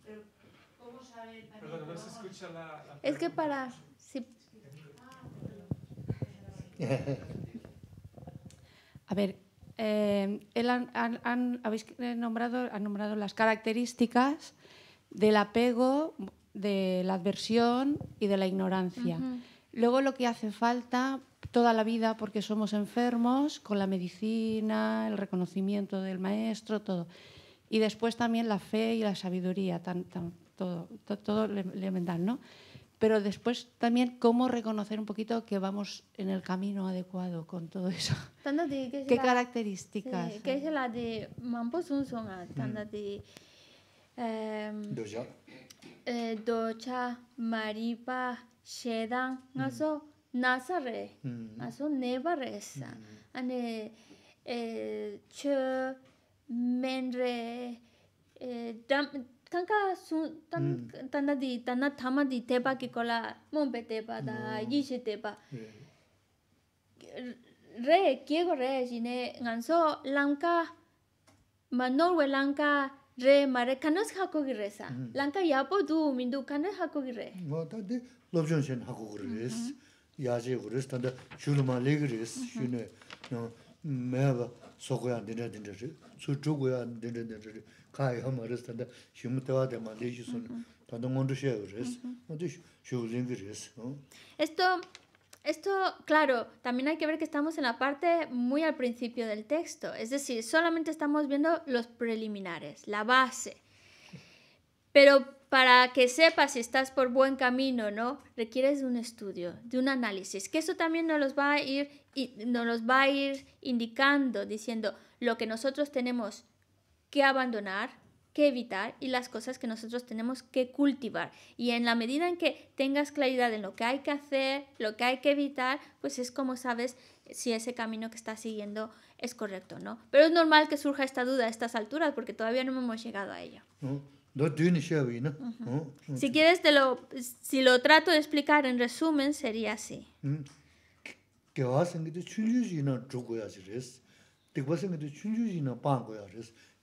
pero ¿cómo saber también Perdón, no se escucha la, Es que para... A ver, eh, él han, habéis nombrado, han nombrado las características del apego, de la adversión y de la ignorancia. Luego lo que hace falta toda la vida, porque somos enfermos, con la medicina, el reconocimiento del maestro, todo. Y después también la fe y la sabiduría, todo, todo elemental, ¿no? Pero después también cómo reconocer un poquito que vamos en el camino adecuado con todo eso. ¿Qué características? es la de ah, mm. em, docha, eh, maripa, shedang nga so mm. nasa re mm. nga so neba re sa mm. ane e, che men re kanka e, tanda di tanda tama di teba ki kola mumbe teba da yishi teba re kiego re zine nga so lanka manor norwe lanka re mare kanos hako gi resa lanka yapo du mindu kanos hako gi re mo ta de lobjon hako gi res yaje gi res ta de shuru ma le gi res shune no me ba so go ya de de de so jo go ya de de de ka yi ha ma res ta de wa de ma le ta de ngon du she gi res de shu zin gi res esto esto, claro, también hay que ver que estamos en la parte muy al principio del texto, es decir, solamente estamos viendo los preliminares, la base. Pero para que sepas si estás por buen camino o no, requieres de un estudio, de un análisis, que eso también nos va a ir, nos va a ir indicando, diciendo lo que nosotros tenemos que abandonar, que evitar y las cosas que nosotros tenemos que cultivar. Y en la medida en que tengas claridad en lo que hay que hacer, lo que hay que evitar, pues es como sabes si ese camino que estás siguiendo es correcto no. Pero es normal que surja esta duda a estas alturas porque todavía no hemos llegado a ello. Mm. Mm, mm, si quieres, te lo, si lo trato de explicar en resumen, sería así.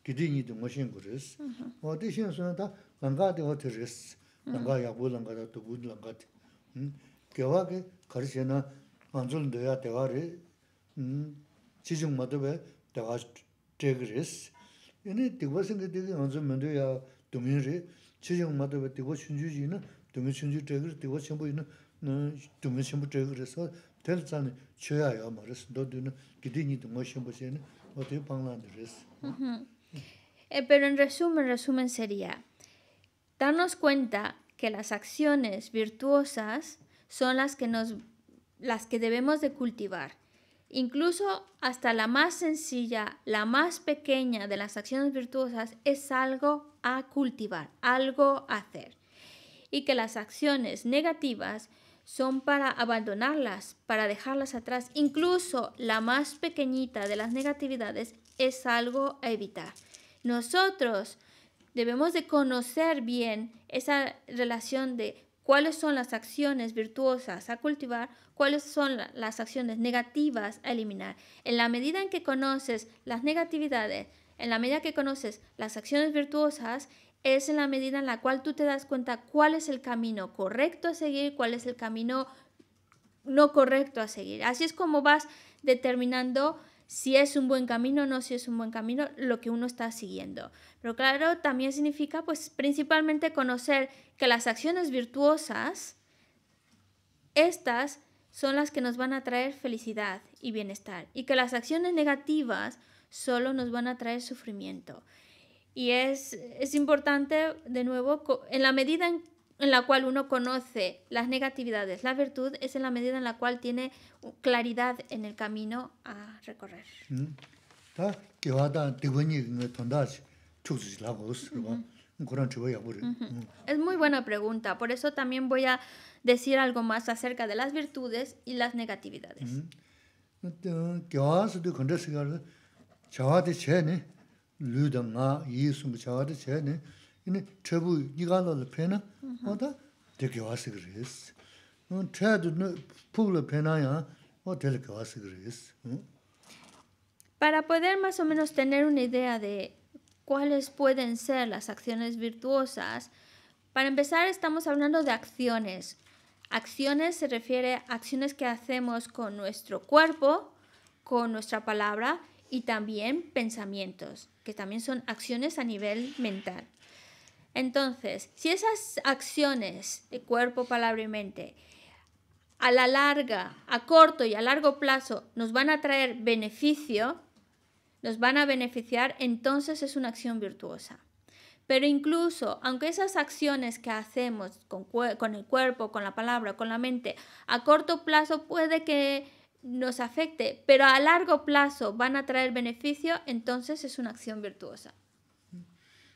Kiti 머신 dunga shenku res. Wati shen suna taa langa diwa ti res. Langa yaabu langa taa tukudu langa ti. Kewa ki khari shena Anzul ndo yaa tewa res. Chichung mato 동인 Tawa trek res. Yini tikwa singa diwa Anzul mendo yaa Tumin res. Chichung mato be tikwa shenjuji Eh, pero en resumen, resumen sería darnos cuenta que las acciones virtuosas son las que, nos, las que debemos de cultivar. Incluso hasta la más sencilla, la más pequeña de las acciones virtuosas es algo a cultivar, algo a hacer. Y que las acciones negativas son para abandonarlas, para dejarlas atrás. Incluso la más pequeñita de las negatividades es algo a evitar. Nosotros debemos de conocer bien esa relación de cuáles son las acciones virtuosas a cultivar, cuáles son las acciones negativas a eliminar. En la medida en que conoces las negatividades, en la medida que conoces las acciones virtuosas, es en la medida en la cual tú te das cuenta cuál es el camino correcto a seguir, cuál es el camino no correcto a seguir. Así es como vas determinando si es un buen camino o no si es un buen camino lo que uno está siguiendo. Pero claro, también significa pues principalmente conocer que las acciones virtuosas, estas son las que nos van a traer felicidad y bienestar y que las acciones negativas solo nos van a traer sufrimiento. Y es, es importante, de nuevo, en la medida en que en la cual uno conoce las negatividades. La virtud es en la medida en la cual tiene claridad en el camino a recorrer. Mm. Mm. Es muy buena pregunta, por eso también voy a decir algo más acerca de las virtudes y las negatividades. Mm-hmm. Para poder más o menos tener una idea de cuáles pueden ser las acciones virtuosas, para empezar estamos hablando de acciones. Acciones se refiere a acciones que hacemos con nuestro cuerpo, con nuestra palabra y también pensamientos, que también son acciones a nivel mental. Entonces, si esas acciones de cuerpo, palabra y mente a la larga, a corto y a largo plazo nos van a traer beneficio, nos van a beneficiar, entonces es una acción virtuosa. Pero incluso, aunque esas acciones que hacemos con, el cuerpo, con la palabra, con la mente, a corto plazo puede que nos afecte, pero a largo plazo van a traer beneficio, entonces es una acción virtuosa.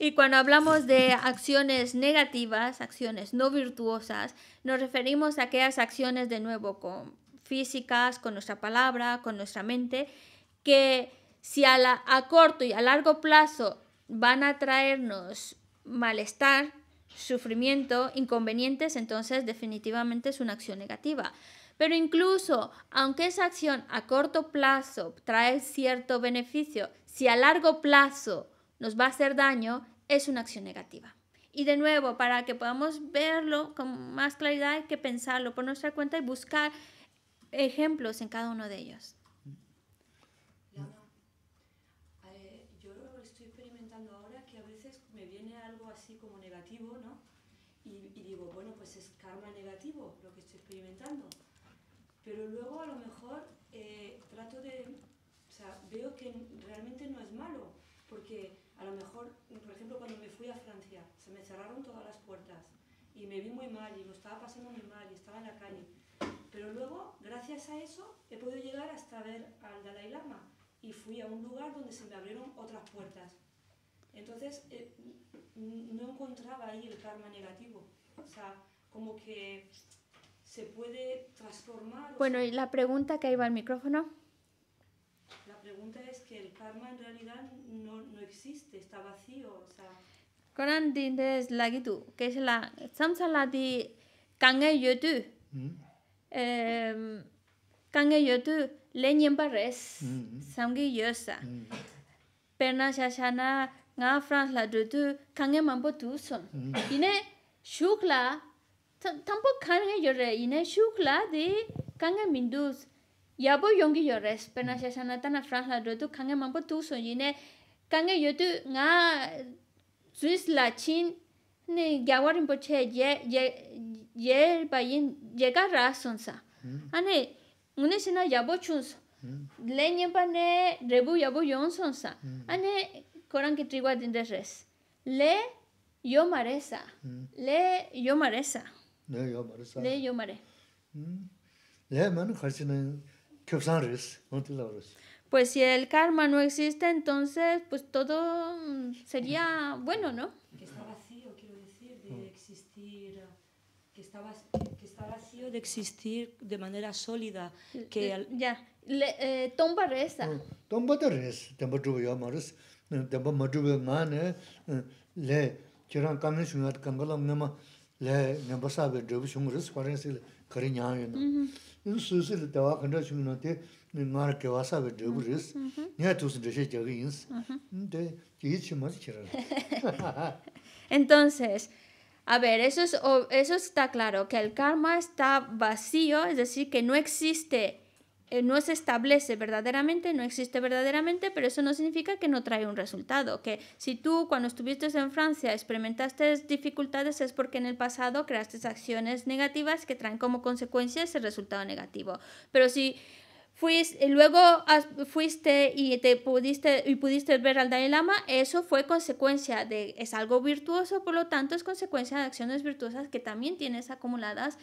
Y cuando hablamos de acciones negativas, acciones no virtuosas, nos referimos a aquellas acciones de nuevo con físicas, con nuestra palabra, con nuestra mente, que si a, a corto y a largo plazo van a traernos malestar, sufrimiento, inconvenientes, entonces definitivamente es una acción negativa. Pero incluso, aunque esa acción a corto plazo trae cierto beneficio, si a largo plazo nos va a hacer daño, es una acción negativa. Y de nuevo, para que podamos verlo con más claridad, hay que pensarlo por nuestra cuenta y buscar ejemplos en cada uno de ellos. y me vi muy mal y lo estaba pasando muy mal y estaba en la calle. Pero luego, gracias a eso, he podido llegar hasta ver al Dalai Lama y fui a un lugar donde se me abrieron otras puertas. Entonces, eh, no encontraba ahí el karma negativo. O sea, como que se puede transformar. Bueno, y la pregunta que ahí va el micrófono. La pregunta es que el karma en realidad no, no existe, está vacío. O sea, Koran di nda lagi tu, kaisa la, samsa la di kanga yotu, kanga yotu le nyemba res, samgi yosa. Perna shashana nga frans la dutu kanga mambo tuson. Ine shukla, tampo kanga yore, ine shukla la di kanga mindus, yabo yongi yores. Perna shashana tana frans la dutu kanga mambo tuson, ine kanga yotu nga... Swiss la chin ne gyawarin po che ye ye ba yin ye ga ra son sa hmm. ane ngune se yabo chun sa hmm. le nye pa ne rebu yabo yon son sa hmm. ane koran ki triwa din de res le yo mare sa le yo mare sa le yo mare sa le yo mare le man khar chin ne kyo san res ontu la res pues si el karma no existe, entonces pues todo mm, sería bueno, ¿no? Que está vacío, quiero decir, de mm. existir, que está, que está vacío de existir de manera sólida. Que Ya, Le, eh, tomba reza. Mm, tomba de reza, tomba chubo yo maris, tomba ma le, chiran kamin shungat kangalam nema, le, nemba sabe chubo shungu reza, kwarin sila kari nyayo na. Mm-hmm. Susi le tawa khanda shungu Mm-hmm, mm-hmm. Mm-hmm. Mm, Entonces, a ver, eso, es, eso está claro, que el karma está vacío, es decir, que no existe, eh, no se establece verdaderamente, no existe verdaderamente, pero eso no significa que no trae un resultado, que si tú cuando estuviste en Francia experimentaste dificultades es porque en el pasado creaste acciones negativas que traen como consecuencia ese resultado negativo. Pero si fuiste, luego fuiste y te pudiste y pudiste ver al Dalai Lama, eso fue consecuencia de es algo virtuoso, por lo tanto es consecuencia de acciones virtuosas que también tienes acumuladas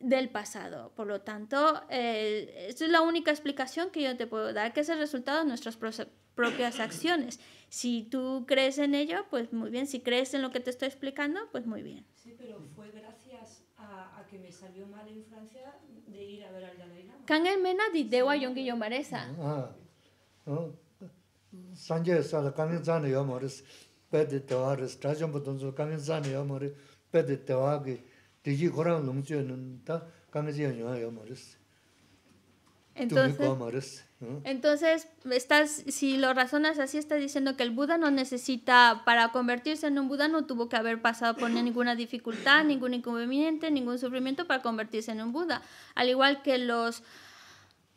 del pasado. Por lo tanto, esta es la única explicación que yo te puedo dar, que es el resultado de nuestras propias acciones. Si tú crees en ello, pues muy bien. Si crees en lo que te estoy explicando, pues muy bien. Sí, pero fue gracias a, que me salió mal en Francia de ir a ver al Dalai Lama. Kan elmena ditewa yonki yomareza. Ah, ah, ah. Sanje sala kamin zani yomaris, pedi tewa ris, tajam budunzu kamin zani yomari, pedi tewa ki, tiji koran lungchio nun ta kamin ziyan yomaris. Entonces, entonces, estás, si lo razonas así, estás diciendo que el Buda no necesita, para convertirse en un Buda, no tuvo que haber pasado por ninguna dificultad, ningún inconveniente, ningún sufrimiento para convertirse en un Buda. Al igual que los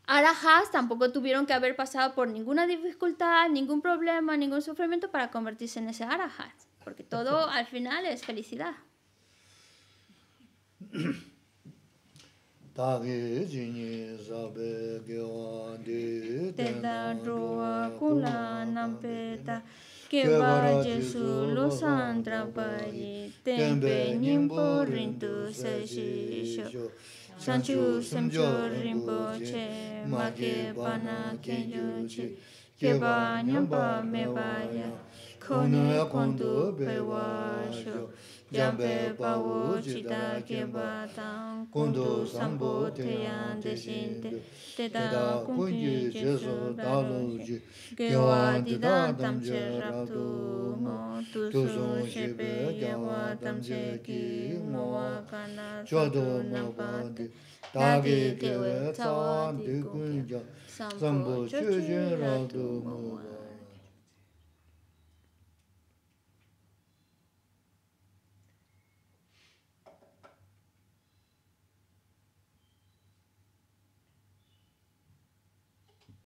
arajas tampoco tuvieron que haber pasado por ninguna dificultad, ningún problema, ningún sufrimiento para convertirse en ese arajas. Porque todo al final es felicidad. Tāgī jīnī sābē tēnā rūwa kūlā nāmpē tā kēvā jēsū lūsān trāpā yī tēmbē nīmbō rīntū sēshī shō sāñchū sēmchō rīmbō chē jambe pawo chita ke ba ta kondo sambo te ya de sinte te da kondo jeso da no ji ke wa di da mo tu so je be ki mo wa kana cho te da ge ke wa ta wa de kun